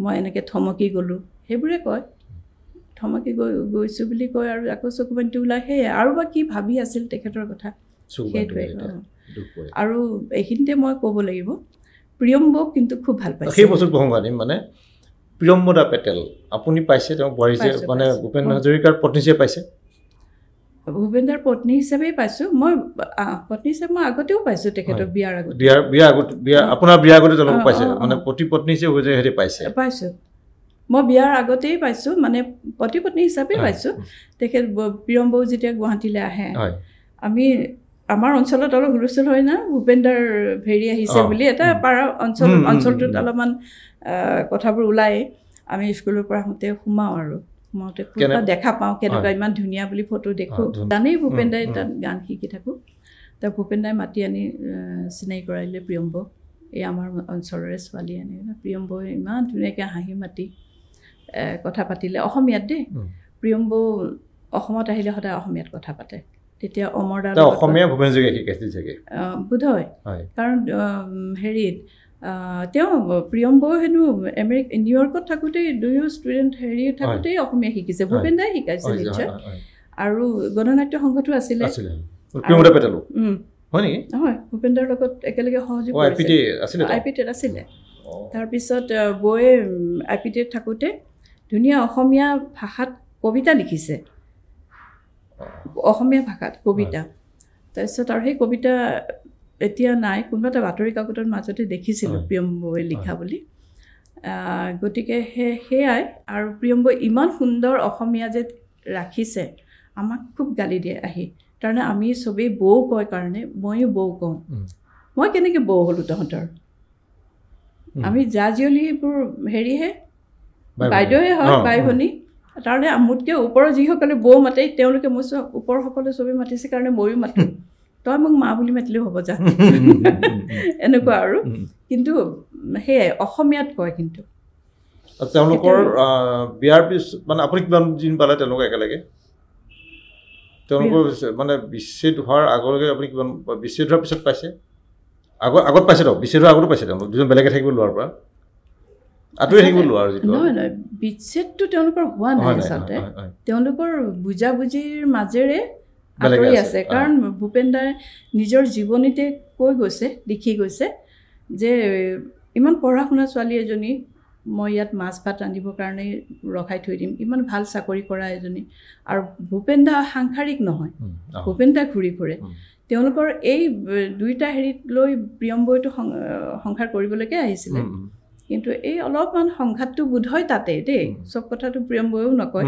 মই এনেকৈ থমকি গ'লোঁ সেইবোৰে কয় থমকি গৈ গৈছোঁ বুলি কয় আৰু আকৌ চকু পানীটো ওলাই সেয়াই আৰু বা কি ভাবি আছিল তেখেতৰ কথা সেইটোৱে আৰু এইখিনিতে মই ক'ব লাগিব প্ৰিয়ম বৌক কিন্তু খুব ভাল পাইছোঁ সেই বস্তুটো মানে প্ৰিয়ম্বদা পেটেল আপুনি পাইছে তেওঁ বোৱাৰী মানে ভূপেন হাজৰিকাৰ পত্নী হিচাপে পাইছে ভূপেন্দাৰ পত্নী হিচাপেই পাইছোঁ মই পত্নী হিচাপে মই আগতেও পাইছোঁ তেখেতক বিয়াৰ আগত বিয়াৰ বিয়াৰ আগতে বিয়া আপোনাৰ বিয়াৰ আগতে জনাব পাইছে মানে পতি পত্নী হিচাপে পাইছে পাইছোঁ মই বিয়াৰ আগতেই পাইছোঁ মানে পতি পত্নী হিচাপেই পাইছোঁ তেখেত প্ৰিয়ম বৌ যেতিয়া গুৱাহাটীলৈ আহে আমি আমাৰ অঞ্চলত অলপ হুলস্থুল হয় না ভূপেন্দাৰ হেৰি আহিছে বুলি এটা পাৰা অঞ্চল অঞ্চলটোত অলপমান কথাবোৰ ওলাই আমি স্কুলৰ পৰা আহোঁতে সোমাওঁ আৰু সোমাওঁতে কোনোবা দেখা পাওঁ কেনেকুৱা ইমান ধুনীয়া বুলি ফটো দেখোঁ জানেই ভূপেন্দাই তাত গান শিকি থাকোঁ তাৰ ভূপেন্দাই মাতি আনি চিনাকি কৰাইলে প্ৰিয়ম্ব এই আমাৰ অঞ্চলৰে ছোৱালী আনি প্ৰিয়ম্ব ইমান ধুনীয়াকৈ হাঁহি মাতি কথা পাতিলে অসমীয়াত দেই প্ৰিয়ম্ব অসমত আহিলে সদায় অসমীয়াত কথা পাতে তেতিয়া অমৰ দাৰ অসমীয়া ভূপেন যোগে শিকাইছিল চাগে বোধ হয় কাৰণ হেৰিত তেওঁ প্ৰিয়ম বৌ হেনো আমেৰিকা নিউয়ৰ্কত থাকোঁতেই দুয়ো ষ্টুডেণ্ট হেৰি থাকোঁতেই অসমীয়া শিকিছে ভূপেন দাই শিকাইছিল নিশ্চয় আৰু গণনাট্য সংঘটো আছিলে তাৰপিছত বৌয়ে আই পি টি থাকোঁতে ধুনীয়া অসমীয়া ভাষাত কবিতা লিখিছে অসমীয়া ভাষাত কবিতা তাৰপিছত আৰু সেই কবিতা এতিয়া নাই কোনোবা এটা বাতৰি কাকতৰ মাজতে দেখিছিলোঁ প্ৰিয়ম্বৈ লিখা বুলি গতিকে সেই সেয়াই আৰু প্ৰিয়ম্বৈ ইমান সুন্দৰ অসমীয়া যে ৰাখিছে আমাক খুব গালি দিয়ে আহি তাৰমানে আমি চবেই বৌ কয় কাৰণে ময়ো বৌ কওঁ মই কেনেকৈ বৌ হ'লোঁ তহঁতৰ আমি জা জিয়লি সেইবোৰ হেৰিহে বাইদেউহে হয় বাই ভনী তাৰমানে মোতকৈ ওপৰৰ যিসকলে বৌ মাতে তেওঁলোকে মোৰ চব ওপৰ সকলোৱে চবেই মাতিছে কাৰণে ময়ো মাতোঁ তই মোক মা বুলি মাতিলেও হ'ব জানো এনেকুৱা আৰু কিন্তু সেয়াই অসমীয়াত কয় কিন্তু তেওঁলোকৰ বিয়াৰ পিছ মানে আপুনি কিমান দিন পালে তেওঁলোকে একেলগে তেওঁলোকৰ মানে বিচ্ছেদ হোৱাৰ আগলৈকে আপুনি কিমান বিচ্ছেদ হোৱাৰ পিছত পাইছে আগত আগত পাইছে তেওঁ বিচ্ছেদ হোৱাৰ আগতো পাইছে তেওঁলোক দুজন বেলেগে থাকিব লোৱাৰ পৰা বিচ্ছেদটো তেওঁলোকৰ হোৱা নাই আচলতে তেওঁলোকৰ বুজাবুজিৰ মাজেৰে আঁতৰি আছে কাৰণ ভূপেন দাই নিজৰ জীৱনীতে কৈ গৈছে লিখি গৈছে যে ইমান পঢ়া শুনা ছোৱালী এজনী মই ইয়াত মাছ ভাত ৰান্ধিবৰ কাৰণে ৰখাই থৈ দিম ইমান ভাল চাকৰি কৰা এজনী আৰু ভূপেন দা সাংসাৰিক নহয় ভূপেন দা ঘূৰি ফুৰে তেওঁলোকৰ এই দুয়োটা হেৰিত লৈ প্ৰিয়ম বৈটো সংসাৰ কৰিবলৈকে আহিছিলে কিন্তু এই অলপমান সংঘাতটো বোধ হয় তাতে দেই চব কথাটো প্ৰিয়ম বয়েও নকয়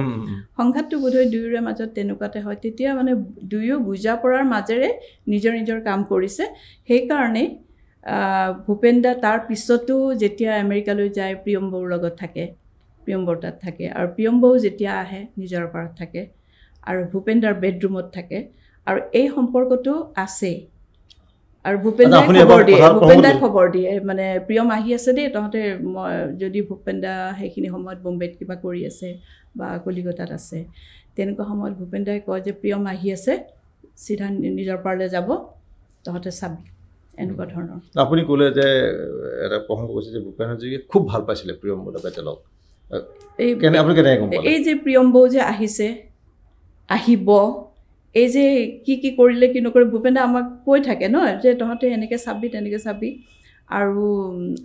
সংঘাতটো বোধহয় দুয়োৰে মাজত তেনেকুৱাতে হয় তেতিয়া মানে দুয়ো বুজা পৰাৰ মাজেৰে নিজৰ নিজৰ কাম কৰিছে সেইকাৰণেই ভূপেন দা তাৰ পিছতো যেতিয়া আমেৰিকালৈ যায় প্ৰিয়ম বৌৰ লগত থাকে প্ৰিয়ম বৌ তাত থাকে আৰু প্ৰিয়ম বৌ যেতিয়া আহে নিজৰ পাৰত থাকে আৰু ভূপেন দাৰ বেডৰুমত থাকে আৰু এই সম্পৰ্কটো আছেই আৰু ভূপেন দাই খবৰ দিয়ে ভূপেন দাই খবৰ দিয়ে মানে প্ৰিয়ম আহি আছে দেই তহঁতে মই যদি ভূপেন দা সেইখিনি সময়ত বম্বেত কিবা কৰি আছে বা কলিকতাত আছে তেনেকুৱা সময়ত ভূপেন দাই কয় যে প্ৰিয়ম আহি আছে চিধা নিজৰ পাৰলৈ যাব তহঁতে চাবি এনেকুৱা ধৰণৰ আপুনি ক'লে যে এটা প্ৰসংগ কৈছে যে ভূপেন হাজৰিকাই খুব ভাল পাইছিলে প্ৰিয়ম বৌদা পেটেলক এই এই যে প্ৰিয়ম বৌ যে আহিছে আহিব এই যে কি কি কৰিলে কি নকৰিলে ভূপেনে আমাক কৈ থাকে ন যে তহঁতে এনেকৈ চাবি তেনেকৈ চাবি আৰু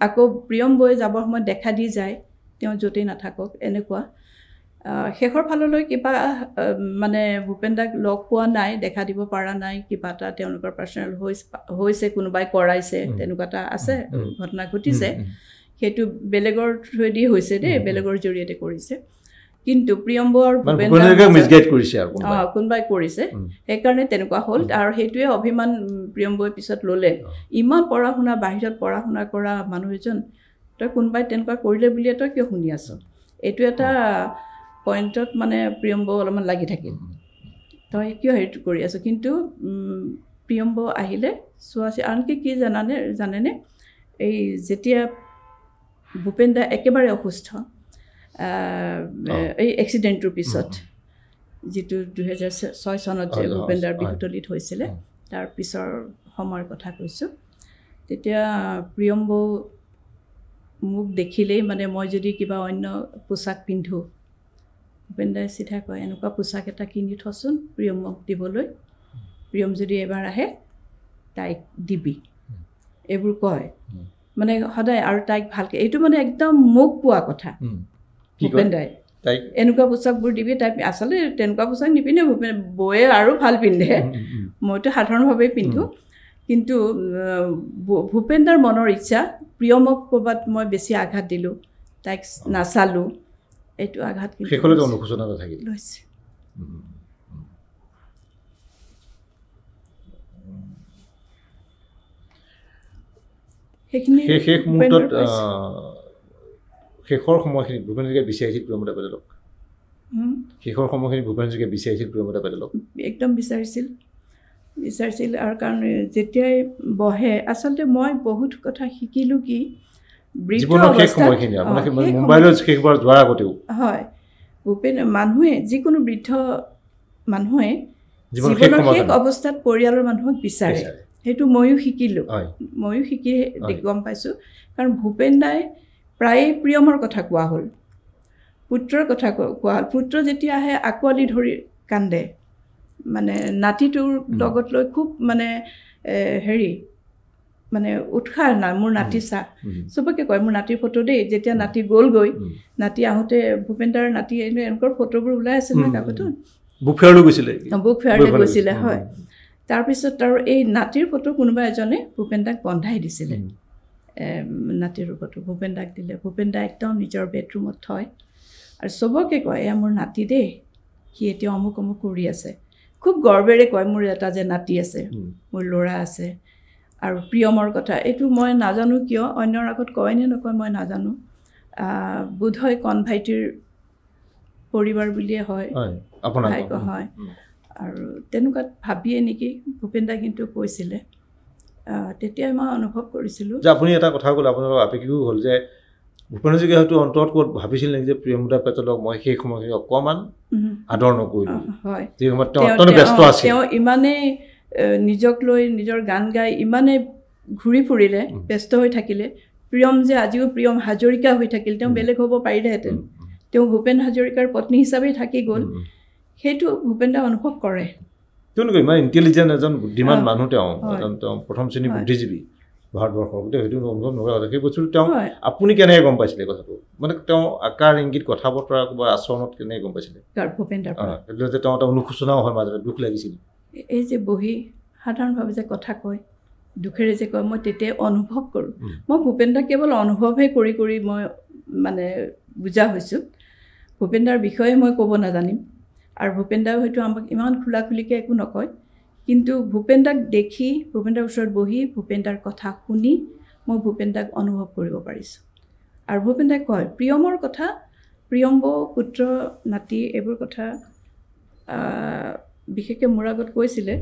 আকৌ প্ৰিয়ম বৈ যাবৰ সময়ত দেখা দি যায় তেওঁ য'তেই নাথাকক এনেকুৱা শেষৰ ফাললৈ কিবা মানে ভূপেন দাক লগ পোৱা নাই দেখা দিব পৰা নাই কিবা এটা তেওঁলোকৰ পাৰ্চনেল হৈছে কোনোবাই কৰাইছে তেনেকুৱা এটা আছে ঘটনা ঘটিছে সেইটো বেলেগৰ থ্ৰুৱেদি হৈছে দেই বেলেগৰ জৰিয়তে কৰিছে কিন্তু কোনোবাই কৰিছে সেইকাৰণে তেনেকুৱা হ'ল আৰু সেইটোৱে অভিমান প্ৰিয়ম্বই পিছত ল'লে ইমান পঢ়া শুনা বাহিৰত পঢ়া শুনা কৰা মানুহ এজন তই কোনোবাই তেনেকুৱা কৰিলে বুলিয়ে তই কিয় শুনি আছ এইটো এটা পইণ্টত মানে প্ৰিয়ম্ব অলপমান লাগি থাকিল তই কিয় হেৰিটো কৰি আছ কিন্তু প্ৰিয়ম্ব আহিলে চোৱা চি আনকি কি জানানে জানেনে এই যেতিয়া ভূপেন দা একেবাৰে অসুস্থ এই এক্সিডেণ্টটোৰ পিছত যিটো দুহেজাৰ ছয় চনত যে ভূপেন্দ্ৰ বিহুতলিত হৈছিলে তাৰ পিছৰ সময়ৰ কথা কৈছোঁ তেতিয়া প্ৰিয়ম বৌ মোক দেখিলেই মানে মই যদি কিবা অন্য পোচাক পিন্ধোঁ ভূপেন্দ্ৰই চিধা কয় এনেকুৱা পোচাক এটা কিনি থচোন প্ৰিয়মক দিবলৈ প্ৰিয়ম যদি এবাৰ আহে তাইক দিবি এইবোৰ কয় মানে সদায় আৰু তাইক ভালকৈ এইটো মানে একদম মোক পোৱা কথা ভূপেন দাই তাইক এনেকুৱা পোচাকবোৰ দিবি তাই আচলতে তেনেকুৱা পোচাক নিপিন্ধে ভূপেন বৌয়ে আৰু ভাল পিন্ধে মইতো সাধাৰণভাৱেই পিন্ধো কিন্তু ভূপেন দাৰ মনৰ ইচ্ছা প্ৰিয়মক ক'ৰবাত মই বেছি আঘাত দিলোঁ তাইক নাচালোঁ এইটো আঘাত লৈছে সেইখিনি শেষ মুহূৰ্তত শেষৰ সময়খিনিত ভূপেন হাজৰিকাই বিচাৰিছিল প্ৰিয়মতা পেটেলক শেষৰ সময়খিনিত ভূপেন হাজৰিকাই বিচাৰিছিল প্ৰিয়মতা পেটেলক একদম বিচাৰিছিল বিচাৰিছিল আৰু কাৰণ যেতিয়াই বহে আচলতে মই বহুত কথা শিকিলোঁ কি হয় ভূপেন মানুহে যিকোনো বৃদ্ধ মানুহে অৱস্থাত পৰিয়ালৰ মানুহক বিচাৰে সেইটো ময়ো শিকিলোঁ ময়ো শিকি গম পাইছোঁ কাৰণ ভূপেন দাই প্ৰায়ে প্ৰিয়মৰ কথা কোৱা হ'ল পুত্ৰৰ কথা কোৱা হ'ল পুত্ৰ যেতিয়া আহে আঁকোৱালি ধৰি কান্দে মানে নাতিটোৰ লগত লৈ খুব মানে হেৰি মানে উৎসাহ নাই মোৰ নাতি চা চবকে কয় মোৰ নাতিৰ ফটো দেই যেতিয়া নাতি গ'লগৈ নাতি আহোঁতে ভূপেন নাতি এনেকুৱা ফটোবোৰ ওলাই আছিল কাকতো গৈছিলে বুক ফেয়াৰলৈ গৈছিলে হয় তাৰপিছত আৰু এই নাতিৰ ফটো কোনোবা এজনে ভূপেন বন্ধাই দিছিলে নাতিৰ ৰূপতো ভূপেন দাক দিলে ভূপেন দা একদম নিজৰ বেডৰুমত থয় আৰু চবকে কয় এয়া মোৰ নাতি দেই সি এতিয়া অমুক অমুক কৰি আছে খুব গৰ্বেৰে কয় মোৰ এটা যে নাতি আছে মোৰ ল'ৰা আছে আৰু প্ৰিয়মৰ কথা এইটো মই নাজানো কিয় অন্যৰ আগত কয়নে নকয় মই নাজানো বোধহয় কণ ভাইটিৰ পৰিবাৰ বুলিয়ে হয় হয় আৰু তেনেকুৱাত ভাবিয়ে নেকি ভূপেন দা কিন্তু কৈছিলে তেতিয়াই মই অনুভৱ কৰিছিলোঁ যে আপুনি এটা কথা ক'লে আপোনালোকৰ আপেক্ষিকো হ'ল যে ভূপেন হাজৰিকাই হয়তো অন্তৰত ক'ত ভাবিছিল নেকি যে প্ৰিয়মুদা পেটেলক মই সেই সময়খিনি অকণমান আদৰ নকৰিলোঁ হয় তেওঁ ইমানেই নিজক লৈ নিজৰ গান গাই ইমানেই ঘূৰি ফুৰিলে ব্যস্ত হৈ থাকিলে প্ৰিয়ম যে আজিও প্ৰিয়ম হাজৰিকা হৈ থাকিল তেওঁ বেলেগ হ'ব পাৰিলেহেঁতেন তেওঁ ভূপেন হাজৰিকাৰ পত্নী হিচাপেই থাকি গ'ল সেইটো ভূপেন দা অনুভৱ কৰে তেওঁলোকে ইমান ইণ্টেলিজেণ্ট এজন বুদ্ধিমান মানুহ তেওঁ এজন তেওঁ প্ৰথম শ্ৰেণীৰ বুদ্ধিজীৱী ভাৰতবৰ্ষৰ গোটেই সেইটো অনুভৱ নকৰে সেই বস্তুটো তেওঁ আপুনি কেনেকৈ গম পাইছিলে কথাটো মানে তেওঁ আকাৰ ইংগিত কথা বতৰা বা আচৰণত কেনেকৈ গম পাইছিলে যে তেওঁ এটা অনুশোচনাও হয় মাজতে দুখ লাগিছিল এই যে বহি সাধাৰণভাৱে যে কথা কয় দুখেৰে যে কয় মই তেতিয়াই অনুভৱ কৰোঁ মই ভূপেনদা কেৱল অনুভৱহে কৰি কৰি মই মানে বুজা হৈছোঁ ভূপেনদাৰ বিষয়ে মই ক'ব নাজানিম আৰু ভূপেনদাই হয়তো আমাক ইমান খোলা খুলিকে একো নকয় কিন্তু ভূপেন্দ্ৰাক দেখি ভূপেনদাৰ ওচৰত বহি ভূপেন্দ্ৰাৰ কথা শুনি মই ভূপেন্দ্ৰাক অনুভৱ কৰিব পাৰিছোঁ আৰু ভূপেনদাই কয় প্ৰিয়মৰ কথা প্ৰিয়ম্ব পুত্ৰ নাতি এইবোৰ কথা বিশেষকৈ মোৰ আগত কৈছিলে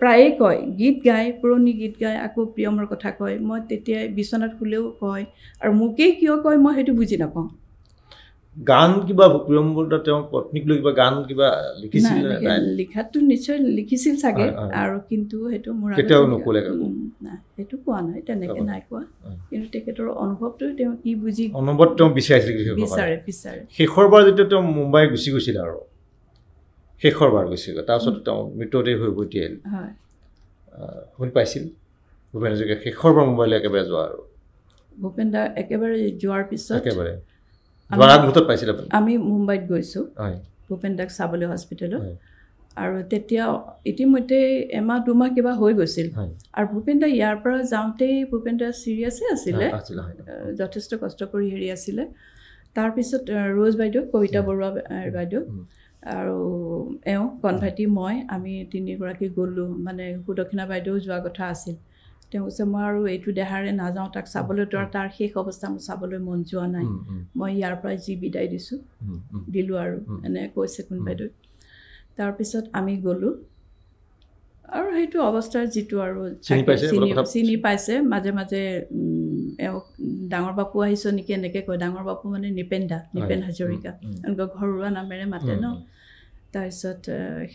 প্ৰায়েই কয় গীত গায় পুৰণি গীত গায় আকৌ প্ৰিয়মৰ কথা কয় মই তেতিয়াই বিচনাত শুলেও কয় আৰু মোকেই কিয় কয় মই সেইটো বুজি নাপাওঁ গান কিবা প্ৰেম বুলি পত্নীক লৈ কিবা গান কিবা লিখিছিল লিখাটো নিশ্চয় লিখিছিল চাগে আৰু কিন্তু সেইটো মোৰ কেতিয়াও নকলে সেইটো কোৱা নাই তেনেকে নাই কোৱা কিন্তু তেখেতৰ অনুভৱটো তেওঁ কি বুজি অনুভৱ তেওঁ বিচাৰিছিল বিচাৰে বিচাৰে যেতিয়া তেওঁ মুম্বাই গুচি গৈছিল আৰু শেষৰ বাৰ গুচি গৈ তাৰপিছত তেওঁ মৃতদেহ হৈ পঠিয়াল হয় শুনি পাইছিল ভূপেন হাজৰিকা বাৰ মুম্বাইলৈ একেবাৰে যোৱা আৰু ভূপেন দা একেবাৰে যোৱাৰ পিছত একেবাৰে আমি মুম্বাইত গৈছোঁ ভূপেন দাক চাবলৈ হস্পিটেলত আৰু তেতিয়া ইতিমধ্যে এমাহ দুমাহ কিবা হৈ গৈছিল আৰু ভূপেন দা ইয়াৰ পৰা যাওঁতেই ভূপেন দা চিৰিয়াছে আছিলে যথেষ্ট কষ্ট কৰি হেৰি আছিলে তাৰপিছত ৰোজ বাইদেউ কবিতা বৰুৱা বাইদেউ আৰু এওঁ কণভাইটি মই আমি তিনিগৰাকী গ'লোঁ মানে সুদক্ষিণা বাইদেউ যোৱা কথা আছিল তেওঁ কৈছে মই আৰু এইটো দেহাৰে নাযাওঁ তাক চাবলৈ তোৰ তাৰ শেষ অৱস্থা মোৰ চাবলৈ মন যোৱা নাই মই ইয়াৰ পৰাই যি বিদায় দিছোঁ দিলোঁ আৰু এনে কৈছে কোন বাইদেউ তাৰপিছত আমি গ'লোঁ আৰু সেইটো অৱস্থাৰ যিটো আৰু চিনি পাইছে মাজে মাজে এওঁ ডাঙৰ বাপু আহিছ নেকি এনেকৈ কয় ডাঙৰ বাপু মানে নিপেন দা নিপেন হাজৰিকা এনেকুৱা ঘৰুৱা নামেৰে মাতে ন তাৰপিছত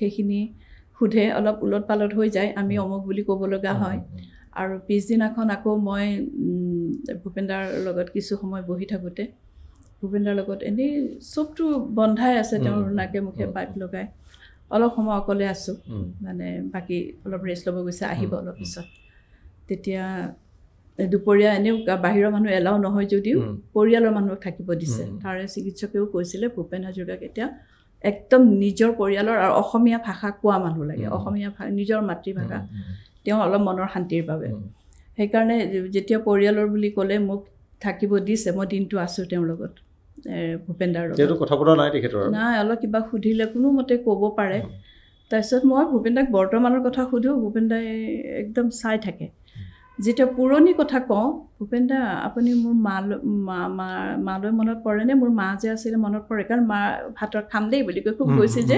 সেইখিনি সোধে অলপ ওলট পালট হৈ যায় আমি অমুক বুলি ক'ব লগা হয় আৰু পিছদিনাখন আকৌ মই ভূপেন্দাৰ লগত কিছু সময় বহি থাকোঁতে ভূপেন্দাৰ লগত এনেই চবটো বন্ধাই আছে তেওঁৰ নাকে মুখে পাইপ লগাই অলপ সময় অকলে আছোঁ মানে বাকী অলপ ৰেষ্ট ল'ব গৈছে আহিব অলপ পিছত তেতিয়া দুপৰীয়া এনেও বাহিৰৰ মানুহ এলাও নহয় যদিও পৰিয়ালৰ মানুহক থাকিব দিছে তাৰে চিকিৎসকেও কৈছিলে ভূপেন হাজৰিকাক এতিয়া একদম নিজৰ পৰিয়ালৰ আৰু অসমীয়া ভাষা কোৱা মানুহ লাগে অসমীয়া ভাষা নিজৰ মাতৃভাষা তেওঁ অলপ মনৰ শান্তিৰ বাবে সেইকাৰণে যেতিয়া পৰিয়ালৰ বুলি ক'লে মোক থাকিব দিছে মই দিনটো আছোঁ তেওঁৰ লগত ভূপেন্দাৰ কথা পতা নাই তেখেতৰ নাই অলপ কিবা সুধিলে কোনো মতে ক'ব পাৰে তাৰপিছত মই ভূপেন্দাক বৰ্তমানৰ কথা সোধোঁ ভূপেন্দাই একদম চাই থাকে যেতিয়া পুৰণি কথা কওঁ ভূপেন্দা আপুনি মোৰ মালৈ মা মালৈ মনত পৰেনে মোৰ মা যে আছিলে মনত পৰে কাৰণ মা ভাতৰ খাম দেই বুলি কৈ খুব কৈছে যে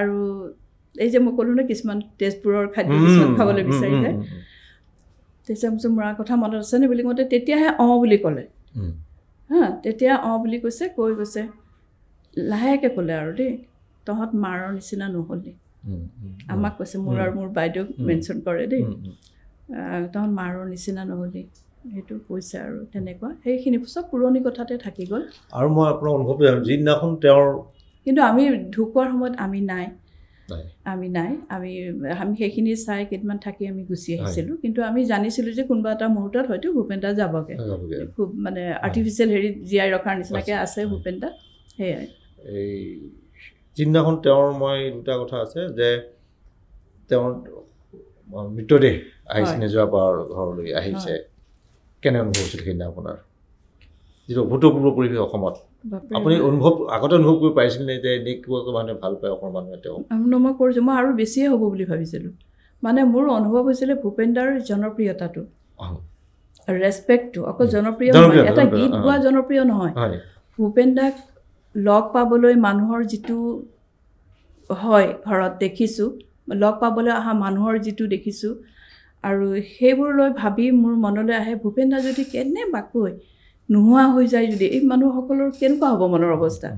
আৰু এই যে মই ক'লো ন কিছুমান তেজপুৰৰ খাদ্য কিছুমান খাবলৈ বিচাৰিলে তেতিয়া মোৰ মৰাৰ কথা মনত আছেনে বুলি কওঁতে তেতিয়াহে অঁ বুলি ক'লে হা তেতিয়া অঁ বুলি কৈছে কৈ গৈছে লাহেকৈ ক'লে আৰু দেই তহঁত মাৰৰ নিচিনা নহ'লি আমাক কৈছে মোৰ আৰু মোৰ বাইদেউক মেনশ্যন কৰে দেই তহঁত মাৰৰ নিচিনা নহ'লি সেইটো কৈছে আৰু তেনেকুৱা সেইখিনি চব পুৰণি কথাতে থাকি গ'ল আৰু মই আপোনাৰ অনুভৱ যিদিনাখন তেওঁৰ কিন্তু আমি ঢুকোৱাৰ সময়ত আমি নাই আমি নাই আমি আমি সেইখিনি চাই কেইদিনমান থাকি আমি গুচি আহিছিলোঁ কিন্তু আমি জানিছিলোঁ যে কোনোবা এটা মুহূৰ্তত হয়তো ভূপেন দা যাবগে খুব মানে আৰ্টিফিচিয়েল হেৰি জীয়াই ৰখাৰ নিচিনাকৈ আছে ভূপেন দা সেয়াই এই যিদিনাখন তেওঁৰ মই দুটা কথা আছে যে তেওঁৰ মৃতদেহ আহিছে নিজৰ পাৰ ঘৰলৈ আহিছে কেনে অনুভৱ হৈছিল সেইদিনা আপোনাৰ যিটো অভূতপূৰ্ব পৰিৱেশ অসমত আপুনি অনুভৱ আগতে অনুভৱ কৰিব পাৰিছিলনে যে এনেকুৱাকৈ মানে ভাল পায় অসমৰ মানুহে তেওঁ মানে মই কৰিছোঁ মই আৰু বেছিয়ে হ'ব বুলি ভাবিছিলোঁ মানে মোৰ অনুভৱ হৈছিলে ভূপেন্দাৰ জনপ্ৰিয়তাটো ৰেচপেক্টটো অকল জনপ্ৰিয় নহয় এটা গীত গোৱা জনপ্ৰিয় নহয় ভূপেন্দাক লগ পাবলৈ মানুহৰ যিটো হয় ঘৰত দেখিছোঁ লগ পাবলৈ অহা মানুহৰ যিটো দেখিছোঁ আৰু সেইবোৰ লৈ ভাবি মোৰ মনলৈ আহে ভূপেন দা যদি কেনেবাকৈ নোহোৱা হৈ যায় যদি এই মানুহসকলৰ কেনেকুৱা হ'ব মনৰ অৱস্থা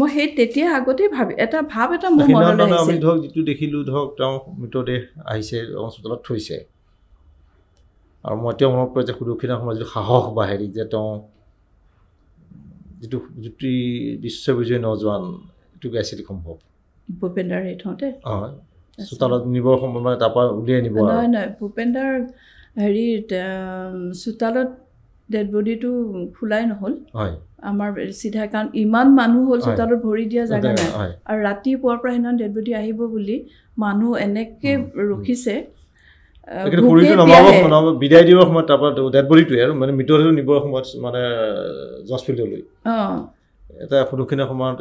মই সেই তেতিয়া আগতেই ভাবি এটা ভাৱ এটা মোৰ মনলৈ আমি ধৰক যিটো দেখিলোঁ ধৰক তেওঁ মৃতদেহ আহিছে হস্পিটেলত থৈছে আৰু মই তেওঁ মনত পৰে যে সুদক্ষিণা সময়ত যিটো সাহস বা হেৰি যে তেওঁ যিটো জ্যোতি বিশ্ববিজয়ী নজোৱান এইটো গাইছিল সম্ভৱ ভূপেন্দাৰ হেৰি থওঁতে চোতালত নিবৰ সম্ভৱ মানে তাৰপৰা উলিয়াই নিব নহয় নহয় ভূপেন্দাৰ হেৰি চোতালত ডেড বডিটো খোলাই নহ'ল আমাৰ চিধা কাৰণ ইমান মানুহ হ'ল চোতালত ভৰি দিয়া জাগা নাই আৰু ৰাতি পুৱাৰ পৰা সেইদিনা ডেড বডি আহিব বুলি মানুহ এনেকৈ ৰখিছে সেই সাহসীতৰ সেইদিনাখন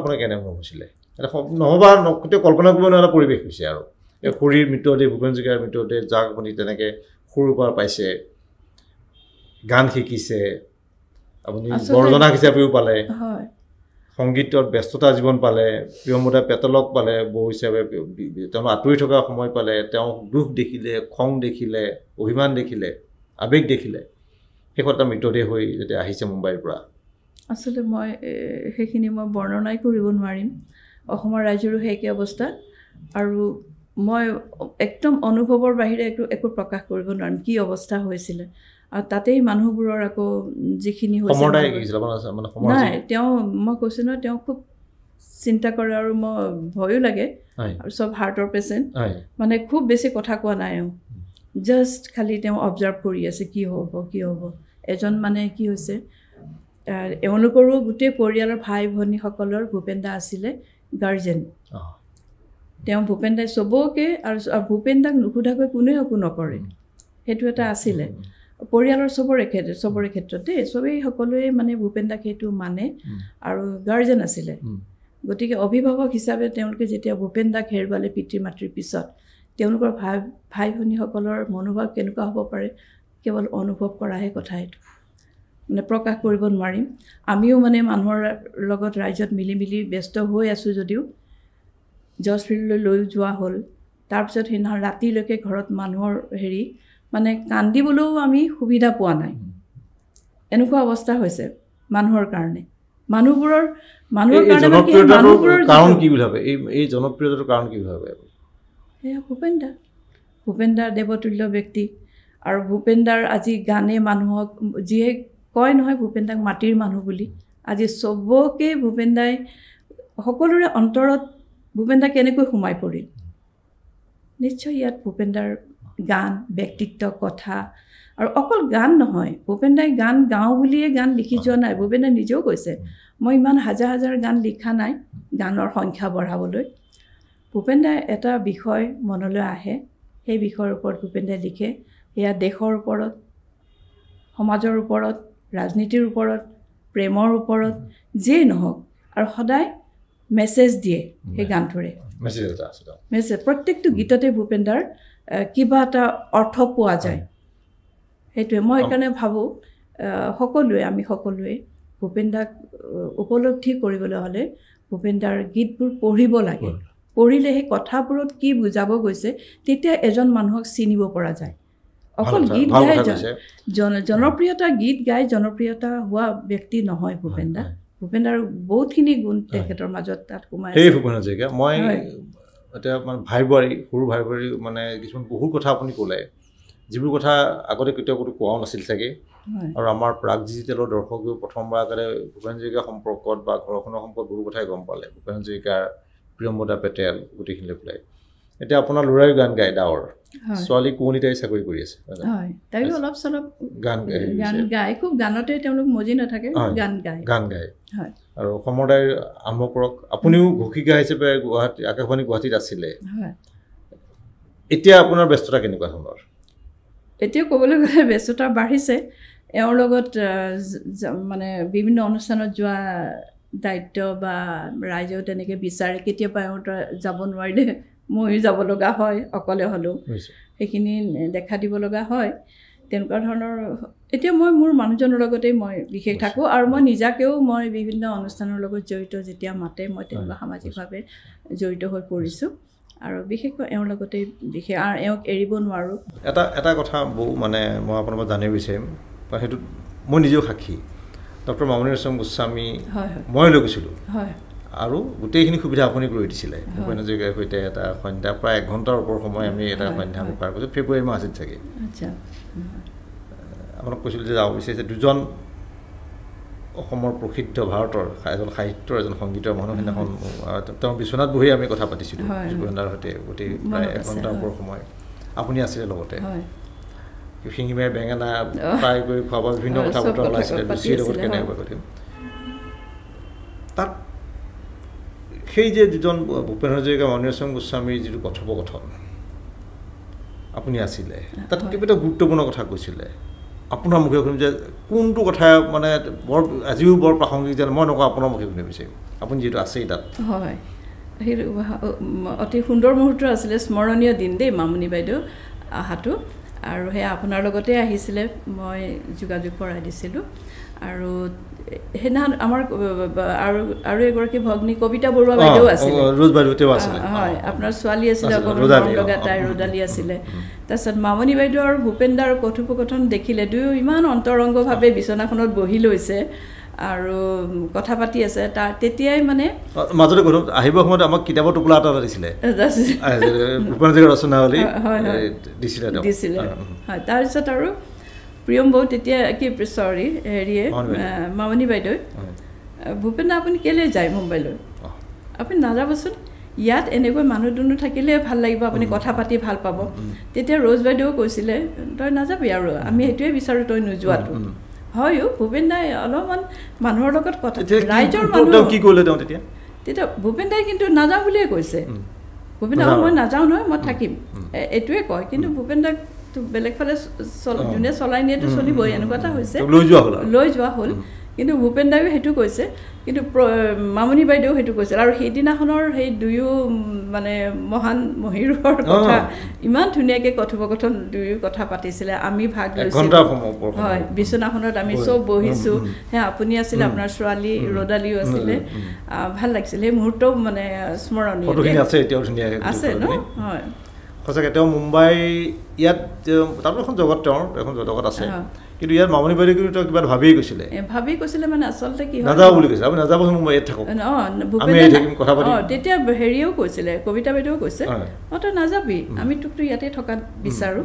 আপোনাৰ কেনে হৈছিলে এটা নহ'বা কেতিয়াও কল্পনা কৰিব নোৱাৰা পৰিৱেশ হৈছে আৰু এই খুৰীৰ মৃতদেহ ভূপেন হাজৰিকাৰ মৃতদেহ যাক আপুনি তেনেকৈ সৰুৰ পৰা পাইছে গান শিকিছে আপুনি বৰজনা হিচাপেও পালে সংগীতত ব্যস্ততা জীৱন পালে প্ৰিয়মদা পেটলক পালে বৌ হিচাপে তেওঁ আঁতৰি থকা সময় পালে তেওঁ দুখ দেখিলে খং দেখিলে অভিমান দেখিলে আৱেগ দেখিলে শেষত তাৰ মৃতদেহ হৈ যেতিয়া আহিছে মুম্বাইৰ পৰা আচলতে মই সেইখিনি মই বৰ্ণনাই কৰিব নোৱাৰিম অসমৰ ৰাইজৰো সেই একে অৱস্থা আৰু মই একদম অনুভৱৰ বাহিৰে একো একো প্ৰকাশ কৰিব নোৱাৰিম কি অৱস্থা হৈছিলে আৰু তাতেই মানুহবোৰৰ আকৌ যিখিনি হৈছে নাই তেওঁ মই কৈছোঁ নহয় তেওঁ খুব চিন্তা কৰে আৰু মই ভয়ো লাগে আৰু চব হাৰ্টৰ পেচেণ্ট মানে খুব বেছি কথা কোৱা নাই জাষ্ট খালি তেওঁ অবজাৰ্ভ কৰি আছে কি হ'ব কি হ'ব এজন মানে কি হৈছে এওঁলোকৰো গোটেই পৰিয়ালৰ ভাই ভনীসকলৰ ভূপেন দা আছিলে গাৰ্জেন তেওঁ ভূপেন দাই চবকে আৰু ভূপেন দাক নুসোধাকৈ কোনেও একো নকৰে সেইটো এটা আছিলে পৰিয়ালৰ চবৰে চবৰে ক্ষেত্ৰতে চবেই সকলোৱে মানে ভূপেন দাক সেইটো মানে আৰু গাৰ্জেন আছিলে গতিকে অভিভাৱক হিচাপে তেওঁলোকে যেতিয়া ভূপেন দাক হেৰুৱালে পিতৃ মাতৃৰ পিছত তেওঁলোকৰ ভাই ভাই ভনীসকলৰ মনোভাৱ কেনেকুৱা হ'ব পাৰে কেৱল অনুভৱ কৰাহে কথা এইটো মানে প্ৰকাশ কৰিব নোৱাৰিম আমিও মানে মানুহৰ লগত ৰাইজত মিলি মিলি ব্যস্ত হৈ আছোঁ যদিও জছ ফিল্ডলৈ লৈ যোৱা হ'ল তাৰপিছত সেইদিনা ৰাতিলৈকে ঘৰত মানুহৰ হেৰি মানে কান্দিবলৈও আমি সুবিধা পোৱা নাই এনেকুৱা অৱস্থা হৈছে মানুহৰ কাৰণে মানুহবোৰৰ মানুহৰ কাৰণে কি ভূপেন দা ভূপেন দাৰ দেৱতুল্য ব্যক্তি আৰু ভূপেন আজি গানে মানুহক যিয়ে কয় নহয় ভূপেন দাক মাটিৰ মানুহ বুলি আজি চবকে ভূপেন দাই সকলোৰে অন্তৰত ভূপেন দা কেনেকৈ সোমাই পৰিল নিশ্চয় ইয়াত ভূপেন দাৰ গান ব্যক্তিত্ব কথা আৰু অকল গান নহয় ভূপেন দাই গান গাওঁ বুলিয়ে গান লিখি যোৱা নাই ভূপেন দাই নিজেও কৈছে মই ইমান হাজাৰ হাজাৰ গান লিখা নাই গানৰ সংখ্যা বঢ়াবলৈ ভূপেন দাই এটা বিষয় মনলৈ আহে সেই বিষয়ৰ ওপৰত ভূপেন দাই লিখে সেয়া দেশৰ ওপৰত সমাজৰ ওপৰত ৰাজনীতিৰ ওপৰত প্ৰেমৰ ওপৰত যিয়েই নহওক আৰু সদায় মেছেজ দিয়ে সেই গানটোৰে মেছেজ প্ৰত্যেকটো গীততে ভূপেন কিবা এটা অৰ্থ পোৱা যায় সেইটোৱে মই সেইকাৰণে ভাবোঁ সকলোৱে আমি সকলোৱে ভূপেন উপলব্ধি কৰিবলৈ হ'লে ভূপেন গীতবোৰ পঢ়িব লাগে পঢ়িলে সেই কথাবোৰত কি বুজাব গৈছে তেতিয়া এজন মানুহক চিনিব পৰা যায় অকল গীত গাই জনপ্ৰিয়তা গীত গাই জনপ্ৰিয়তা হোৱা ব্যক্তি নহয় ভূপেন দা ভূপেন দাৰ বহুতখিনি গুণ তেখেতৰ মাজত তাত সোমাই ভূপেন হাজৰিকা মই এতিয়া মানে ভাই বোৱাৰী সৰু ভাই বোৱাৰী মানে কিছুমান বহুত কথা আপুনি ক'লে যিবোৰ কথা আগতে কেতিয়াও ক'তো কোৱাও নাছিল চাগে আৰু আমাৰ প্ৰাগ ডিজিটেলৰ দৰ্শকেও প্ৰথমবাৰ আগতে ভূপেন হাজৰিকাৰ সম্পৰ্কত বা ঘৰখনৰ সম্পৰ্কত বহু কথাই গম পালে ভূপেন হাজৰিকাৰ প্ৰিয়মদা পেটেল গোটেইখিনিলৈ পেলাই এতিয়া আপোনাৰ ল'ৰাই গান গায় ডাৱৰ ছোৱালী কুঁৱলীতাই চাকৰি কৰি আছে আৰু অসমৰ তাই আৰম্ভ কৰক আপুনিও ঘোষী হিচাপে গুৱাহাটী আকাশবাণী গুৱাহাটীত আছিলে এতিয়া আপোনাৰ ব্যস্ততা কেনেকুৱা ধৰণৰ এতিয়া ক'বলৈ গ'লে ব্যস্ততা বাঢ়িছে এওঁৰ লগত মানে বিভিন্ন অনুষ্ঠানত যোৱা দায়িত্ব বা ৰাইজেও তেনেকৈ বিচাৰে কেতিয়াবা এওঁ যাব নোৱাৰিলে ময়ো যাব লগা হয় অকলে হ'লেও সেইখিনি দেখা দিব লগা হয় তেনেকুৱা ধৰণৰ এতিয়া মই মোৰ মানুহজনৰ লগতেই মই বিশেষ থাকোঁ আৰু মই নিজাকেও মই বিভিন্ন অনুষ্ঠানৰ লগত জড়িত যেতিয়া মাতে মই তেনেকুৱা সামাজিকভাৱে জড়িত হৈ পৰিছোঁ আৰু বিশেষকৈ এওঁৰ লগতেই বিশেষ আৰু এওঁক এৰিব নোৱাৰোঁ এটা এটা কথা বহু মানে মই আপোনাৰ জানিব বিচাৰিম সেইটো মই নিজেও সাক্ষী ডক্টৰ মামণি ৰচম গোস্বামী হয় হয় মই লৈ গৈছিলোঁ হয় আৰু গোটেইখিনি সুবিধা আপুনি কৰি দিছিলে ভূপেন হাজৰিকাৰ সৈতে এটা সন্ধ্যা প্ৰায় এক ঘণ্টাৰ ওপৰ সময় আমি এটা সন্ধ্যা আমি পাৰ কৰিছোঁ ফেব্ৰুৱাৰী মাহ আছিল চাগে আপোনাক কৈছিলোঁ যে যাব বিচাৰিছে দুজন অসমৰ প্ৰসিদ্ধ ভাৰতৰ এজন সাহিত্যৰ এজন সংগীতৰ মানুহ সেইদিনাখন তেওঁ বিশ্বনাথ বহি আমি কথা পাতিছিলোঁ জুবেনদাৰ সৈতে গোটেই প্ৰায় এঘণ্টাৰ ওপৰ সময় আপুনি আছিলে লগতে শিঙিমাই বেঙেনা ফ্ৰাই কৰি খোৱা বোৱা বিভিন্ন কথা বতৰা ওলাইছিলে লুচিৰ লগত কেনেকৈ কৰিম তাত সেই যে দুজন ভূপেন হাজৰিকা মনোৰ সিং গোস্বামীৰ যিটো কথোপকথন আপুনি আছিলে তাত কেইবাটাও গুৰুত্বপূৰ্ণ কথা কৈছিলে আপোনাৰ মুখে শুনিম যে কোনটো কথাই মানে বৰ আজিও বৰ প্ৰাসংগিক যেন মই নকওঁ আপোনাৰ মুখে শুনিব বিচাৰিম আপুনি যিটো আছেই তাত হয় সেইটো অতি সুন্দৰ মুহূৰ্ত আছিলে স্মৰণীয় দিন দেই মামনি বাইদেউ অহাটো আৰু সেয়া আপোনাৰ লগতে আহিছিলে মই যোগাযোগ কৰাই দিছিলোঁ আৰু সেইদিনাখন আমাৰ আৰু আৰু এগৰাকী ভগ্নী কবিতা বৰুৱা বাইদেউ আছিলে হয় আপোনাৰ ছোৱালী আছিলে লগা তাই ৰোদালী আছিলে তাৰপিছত মামণি বাইদেউ আৰু ভূপেন আৰু কথোপকথন দেখিলে দুয়ো ইমান অন্তৰংগভাৱে বিচনাখনত বহি লৈছে আৰু কথা পাতি আছে তাৰ তেতিয়াই মানে মাজতে আহিব সময়ত আমাক কিতাপৰ টোপোলা এটা দিছিলে দিছিলে হয় তাৰপিছত আৰু প্ৰিয়ম বৌ তেতিয়া কি চৰি হেৰিয়ে মামণি বাইদেউ ভূপেন আপুনি কেলৈ যায় মুম্বাইলৈ আপুনি নাযাবচোন ইয়াত এনেকৈ মানুহ দুনুহ থাকিলে ভাল লাগিব আপুনি কথা পাতি ভাল পাব তেতিয়া ৰোজ বাইদেউ কৈছিলে তই নাযাবি আৰু আমি সেইটোৱে বিচাৰোঁ তই নোযোৱাটো হয় অ' ভূপেন দাই অলপমান মানুহৰ লগত কথা ৰাইজৰ মানুহ কি কৰিলে তেওঁ তেতিয়া তেতিয়া ভূপেন দাই কিন্তু নাযাওঁ বুলিয়ে কৈছে ভূপেন দা মই নাযাওঁ নহয় মই থাকিম এইটোৱে কয় কিন্তু ভূপেন দাক বেলেগ ফালে যোনে চলাই নিয়েতো চলিবই এনেকুৱা এটা হৈছে লৈ যোৱা হ'ল লৈ যোৱা হ'ল কিন্তু ভূপেন দায়ো সেইটো কৈছে কিন্তু মামনি বাইদেউ সেইটো কৈছিল আৰু সেইদিনাখনৰ সেই দুয়ো মানে মহান মহিৰুহৰ কথা ইমান ধুনীয়াকে কথোপকথন দুয়ো কথা পাতিছিলে আমি ভাগ লৈছোঁ হয় বিচনাখনত আমি চব বহিছোঁ সেই আপুনি আছিলে আপোনাৰ ছোৱালী ৰদালিও আছিলে ভাল লাগিছিল সেই মুহূৰ্ত মানে স্মৰণীয় আছে ন হয় সঁচাকে তেওঁ মুম্বাই ইয়াত তাতো এখন জগত তেওঁৰ এখন জগত আছে কিন্তু ইয়াত মামনি বাইদেউ কিন্তু তেওঁ কিবা ভাবিয়ে কৈছিলে ভাবি কৈছিলে মানে আচলতে কি নাযাব বুলি কৈছে আমি নাযাব মুম্বাই ইয়াত থাকোঁ কথা পাতি তেতিয়া হেৰিয়েও কৈছিলে কবিতা বাইদেউ কৈছে অঁ তই নাযাবি আমি তোকতো ইয়াতে থকা বিচাৰোঁ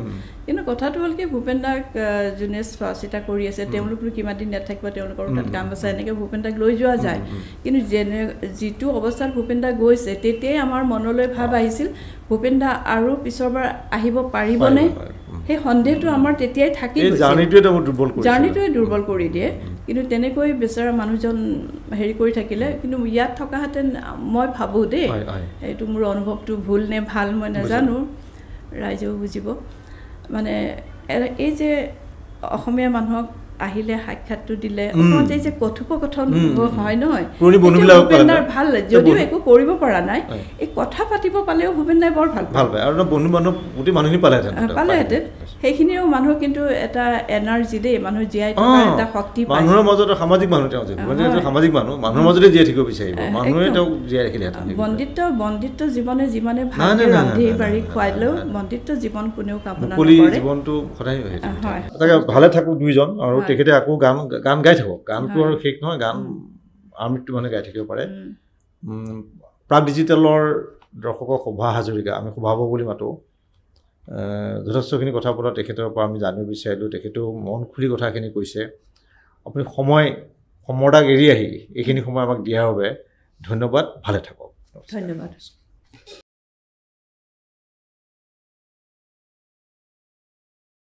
কিন্তু কথাটো হ'ল কি ভূপেন দাক যোনে চোৱা চিতা কৰি আছে তেওঁলোকনো কিমান দিন নাথাকিব তেওঁলোকৰ তাত কাম আছে এনেকৈ ভূপেন দাক লৈ যোৱা যায় কিন্তু যেনে যিটো অৱস্থাত ভূপেন দা গৈছে তেতিয়াই আমাৰ মনলৈ ভাৱ আহিছিল ভূপেন দা আৰু পিছৰবাৰ আহিব পাৰিবনে সেই সন্দেহটো আমাৰ তেতিয়াই থাকি জাৰ্ণিটোৱে দুৰ্বল কৰি দিয়ে কিন্তু তেনেকৈ বেচাৰা মানুহজন হেৰি কৰি থাকিলে কিন্তু ইয়াত থকাহেঁতেন মই ভাবোঁ দেই এইটো মোৰ অনুভৱটো ভুল নে ভাল মই নাজানো ৰাইজেও বুজিব মানে এই যে অসমীয়া মানুহক আহিলে সাক্ষাৎটো দিলে যে কথোপকথন হয় নহয় ভাল যদিও একো কৰিব পৰা নাই এই কথা পাতিব পালেও ভূপেন দাই বৰ ভাল পায় পালেহেঁতেন সেইখিনিও মানুহ কিন্তু এটা এনাৰ্জি দেই মানুহ জীয়াই এটা শক্তি মানুহৰ মাজত সামাজিক মানুহ তেওঁ সামাজিক মানুহ মানুহৰ মাজতে জীয়াই থাকিব বিচাৰিব মানুহে তেওঁক জীয়াই ৰাখিলে বন্দিত্ব বন্দিত্ব জীৱনে যিমানে ভাল ৰান্ধি বাঢ়ি খুৱাই লৈ বন্দিত্ব জীৱন কোনেও কাপোৰ জীৱনটো সদায় হয় ভালে থাকোঁ দুইজন আৰু তেখেতে আকৌ গান গান গাই থাকক গানটো আৰু শেষ নহয় গান আমৃত্যু মানে গাই থাকিব পাৰে প্ৰাগ ডিজিটেলৰ দৰ্শকৰ সভা হাজৰিকা আমি সভাব বুলি মাতোঁ যথেষ্টখিনি কথা বতৰা তেখেতৰ পৰা আমি জানিব বিচাৰিলোঁ তেখেতেও মন খুলি কথাখিনি কৈছে আপুনি সময় সমৰ্দাক এৰি আহি এইখিনি সময় আমাক দিয়াৰ বাবে ধন্যবাদ ভালে থাকক ধন্যবাদ